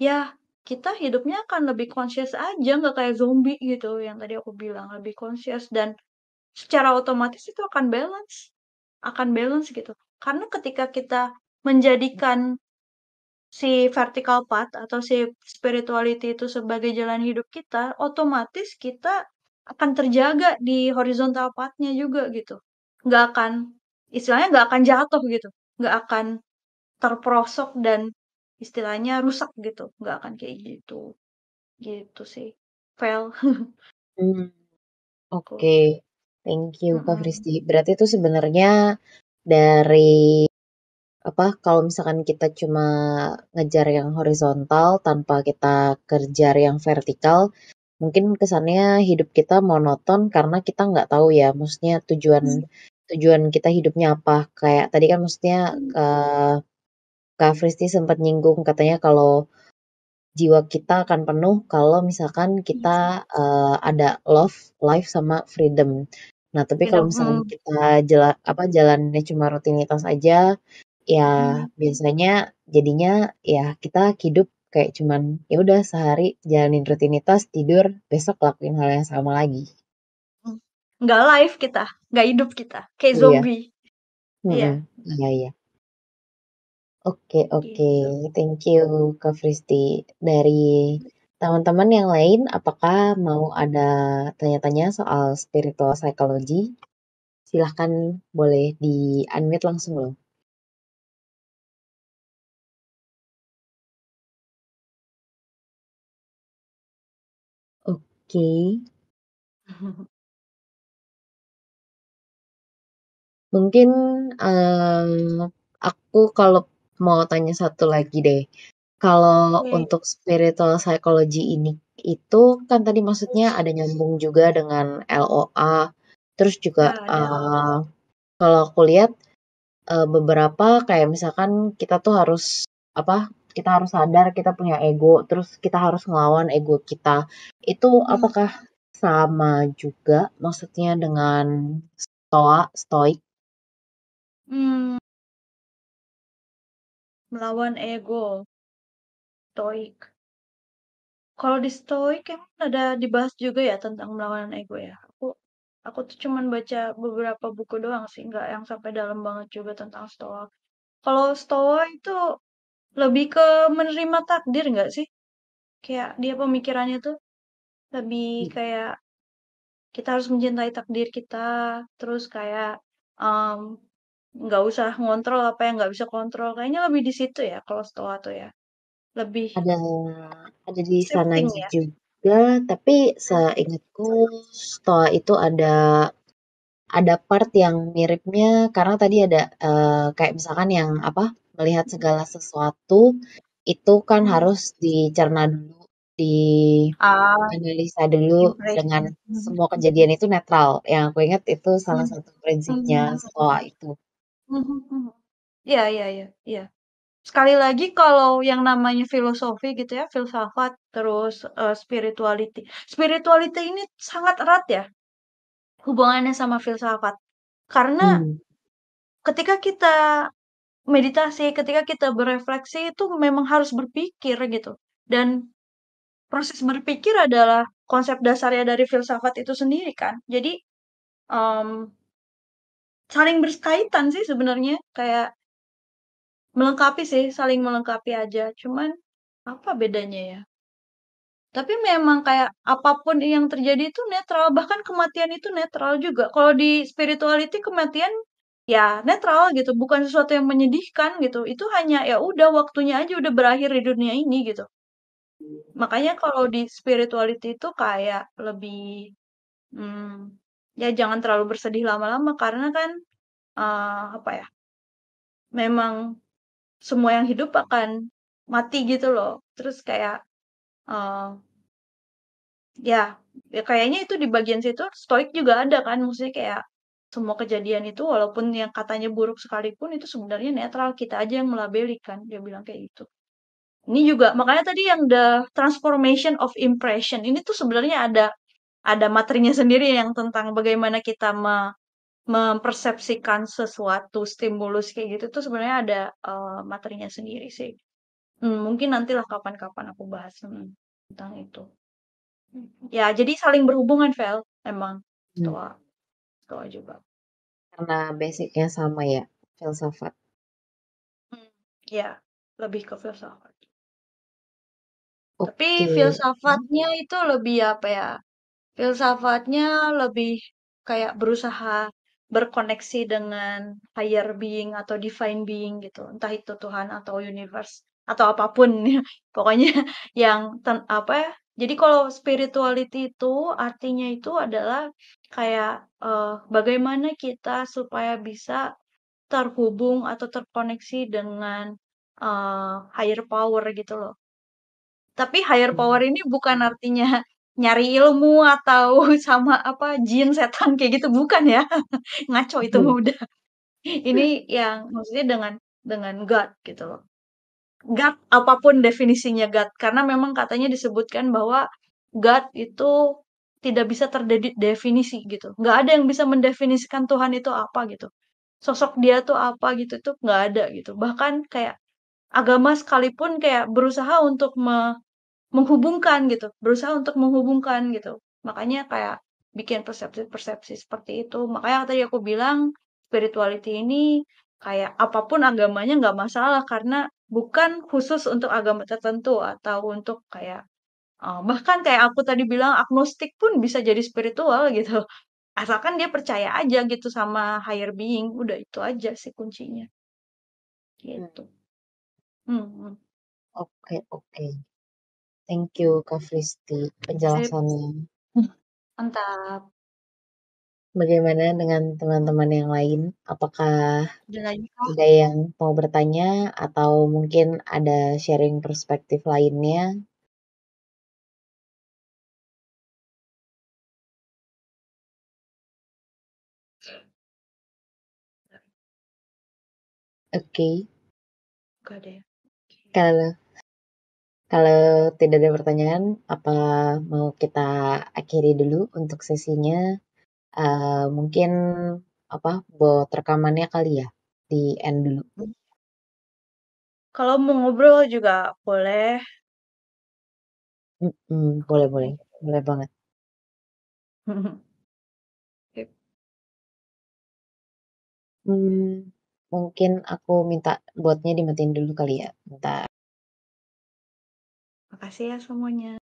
ya kita hidupnya akan lebih conscious aja, nggak kayak zombie gitu yang tadi aku bilang, lebih conscious dan secara otomatis itu akan balance akan balance gitu. Karena ketika kita menjadikan si vertical path atau si spirituality itu sebagai jalan hidup kita, otomatis kita akan terjaga di horizontal pathnya juga gitu. Nggak akan, istilahnya nggak akan jatuh gitu. Nggak akan terprosok dan istilahnya rusak gitu, nggak akan kayak gitu. Gitu sih. Fail. hmm. Gitu. Oke. Okay. Thank you Kak Fristi. Berarti itu sebenarnya dari apa kalau misalkan kita cuma ngejar yang horizontal tanpa kita kejar yang vertikal mungkin kesannya hidup kita monoton karena kita nggak tahu ya maksudnya tujuan hmm. tujuan kita hidupnya apa kayak tadi kan maksudnya uh, Kak Fristi sempat nyinggung katanya kalau jiwa kita akan penuh kalau misalkan kita uh, ada love, life sama freedom. Nah, tapi kalau misalkan mm. kita jalan apa jalannya cuma rutinitas aja, ya hmm. biasanya jadinya ya kita hidup kayak cuman ya udah sehari jalanin rutinitas, tidur, besok lakuin hal yang sama lagi. Enggak mm. live kita, enggak hidup kita, kayak iya. zombie. Iya. Iya. Yeah. Iya, iya. Oke oke, Okay. Gitu. thank you Kak Fristi. Dari teman-teman yang lain, apakah mau ada tanya-tanya soal spiritual psychology? Silahkan boleh di-unmute langsung loh. Oke, mungkin, uh, aku kalau mau tanya satu lagi deh. Kalau okay. untuk spiritual psychology ini itu kan tadi maksudnya ada nyambung juga dengan LOA, terus juga oh, uh, kalau aku lihat uh, beberapa kayak misalkan kita tuh harus apa? Kita harus sadar kita punya ego, terus kita harus ngelawan ego kita. Itu hmm. apakah sama juga maksudnya dengan stoa, stoik? Hmm, melawan ego. Stoik. Kalau di Stoik emang ada dibahas juga ya tentang melawan ego ya. Aku aku tuh cuman baca beberapa buku doang sih, nggak yang sampai dalam banget juga tentang stoik. Kalau stoik itu lebih ke menerima takdir nggak sih? Kayak dia pemikirannya tuh lebih hmm. kayak kita harus mencintai takdir kita, terus kayak um, Nggak usah ngontrol apa yang nggak bisa kontrol, kayaknya lebih di situ ya kalau setahu aku ya. Lebih Ada ada di sana ya? juga, tapi seingatku setelah itu ada ada part yang miripnya karena tadi ada, uh, kayak misalkan yang apa, melihat segala sesuatu, itu kan hmm. harus dicerna dulu, uh, analisa dulu dengan ya. hmm. semua kejadian itu netral, yang aku ingat itu salah hmm. satu prinsipnya Mhm. STOA itu. Mhm mhm. Iya iya iya iya. Sekali lagi kalau yang namanya filosofi gitu ya, filsafat, terus, uh, spirituality. Spirituality ini sangat erat ya, hubungannya sama filsafat. Karena, hmm. ketika kita meditasi, ketika kita berefleksi itu memang harus berpikir gitu, dan proses berpikir adalah konsep dasarnya dari filsafat itu sendiri kan. Jadi, um, Saling berkaitan sih sebenarnya, kayak melengkapi sih, saling melengkapi aja. Cuman apa bedanya ya? Tapi memang kayak apapun yang terjadi itu netral, bahkan kematian itu netral juga. Kalau di spirituality kematian ya netral gitu, bukan sesuatu yang menyedihkan gitu. Itu hanya ya udah waktunya aja udah berakhir di dunia ini gitu. Makanya kalau di spirituality itu kayak lebih, hmm, ya jangan terlalu bersedih lama-lama karena kan uh, apa ya memang semua yang hidup akan mati gitu loh terus kayak uh, ya, ya kayaknya itu di bagian situ stoik juga ada kan maksudnya kayak semua kejadian itu walaupun yang katanya buruk sekalipun itu sebenarnya netral kita aja yang melabeli kan dia bilang kayak gitu ini juga makanya tadi yang the transformation of impression ini tuh sebenarnya ada ada materinya sendiri yang tentang bagaimana kita me mempersepsikan sesuatu stimulus kayak gitu tuh sebenarnya ada uh, materinya sendiri sih. Hmm, mungkin nantilah kapan-kapan aku bahas hmm, tentang itu. Hmm. Ya, jadi saling berhubungan, Vel. Emang. Hmm. Tua juga. Karena basicnya sama ya, filsafat. Hmm, ya, lebih ke filsafat. Okay. Tapi filsafatnya itu lebih apa ya? Filsafatnya lebih kayak berusaha berkoneksi dengan higher being atau divine being gitu, entah itu Tuhan atau universe atau apapun ya. Pokoknya yang ten, apa ya? Jadi kalau spirituality itu artinya itu adalah kayak uh, bagaimana kita supaya bisa terhubung atau terkoneksi dengan uh, higher power gitu loh. Tapi higher power hmm. ini bukan artinya nyari ilmu atau sama apa jin setan kayak gitu bukan ya ngaco itu hmm. udah ini yang maksudnya dengan dengan God gitu loh God apapun definisinya God karena memang katanya disebutkan bahwa God itu tidak bisa terjadi definisi gitu nggak ada yang bisa mendefinisikan Tuhan itu apa gitu sosok dia tuh apa gitu itu nggak ada gitu bahkan kayak agama sekalipun kayak berusaha untuk me menghubungkan gitu berusaha untuk menghubungkan gitu makanya kayak bikin persepsi-persepsi seperti itu makanya tadi aku bilang spirituality ini kayak apapun agamanya nggak masalah karena bukan khusus untuk agama tertentu atau untuk kayak uh, bahkan kayak aku tadi bilang agnostik pun bisa jadi spiritual gitu asalkan dia percaya aja gitu sama higher being udah itu aja sih kuncinya hmm. gitu hmm. hmm. Oke, okay, oke. Okay. Thank you Kak Fristi penjelasannya. Mantap. Bagaimana dengan teman-teman yang lain? Apakah ada yang mau bertanya atau mungkin ada sharing perspektif lainnya? Oke. Okay. ada ya. Kalau kalau tidak ada pertanyaan, apa mau kita akhiri dulu untuk sesinya? Uh, mungkin apa buat rekamannya kali ya di end dulu. Kalau mau ngobrol juga boleh. Mm-mm, boleh boleh, boleh banget. Hmm, mungkin aku minta buatnya dimatiin dulu kali ya, minta kasih ya semuanya.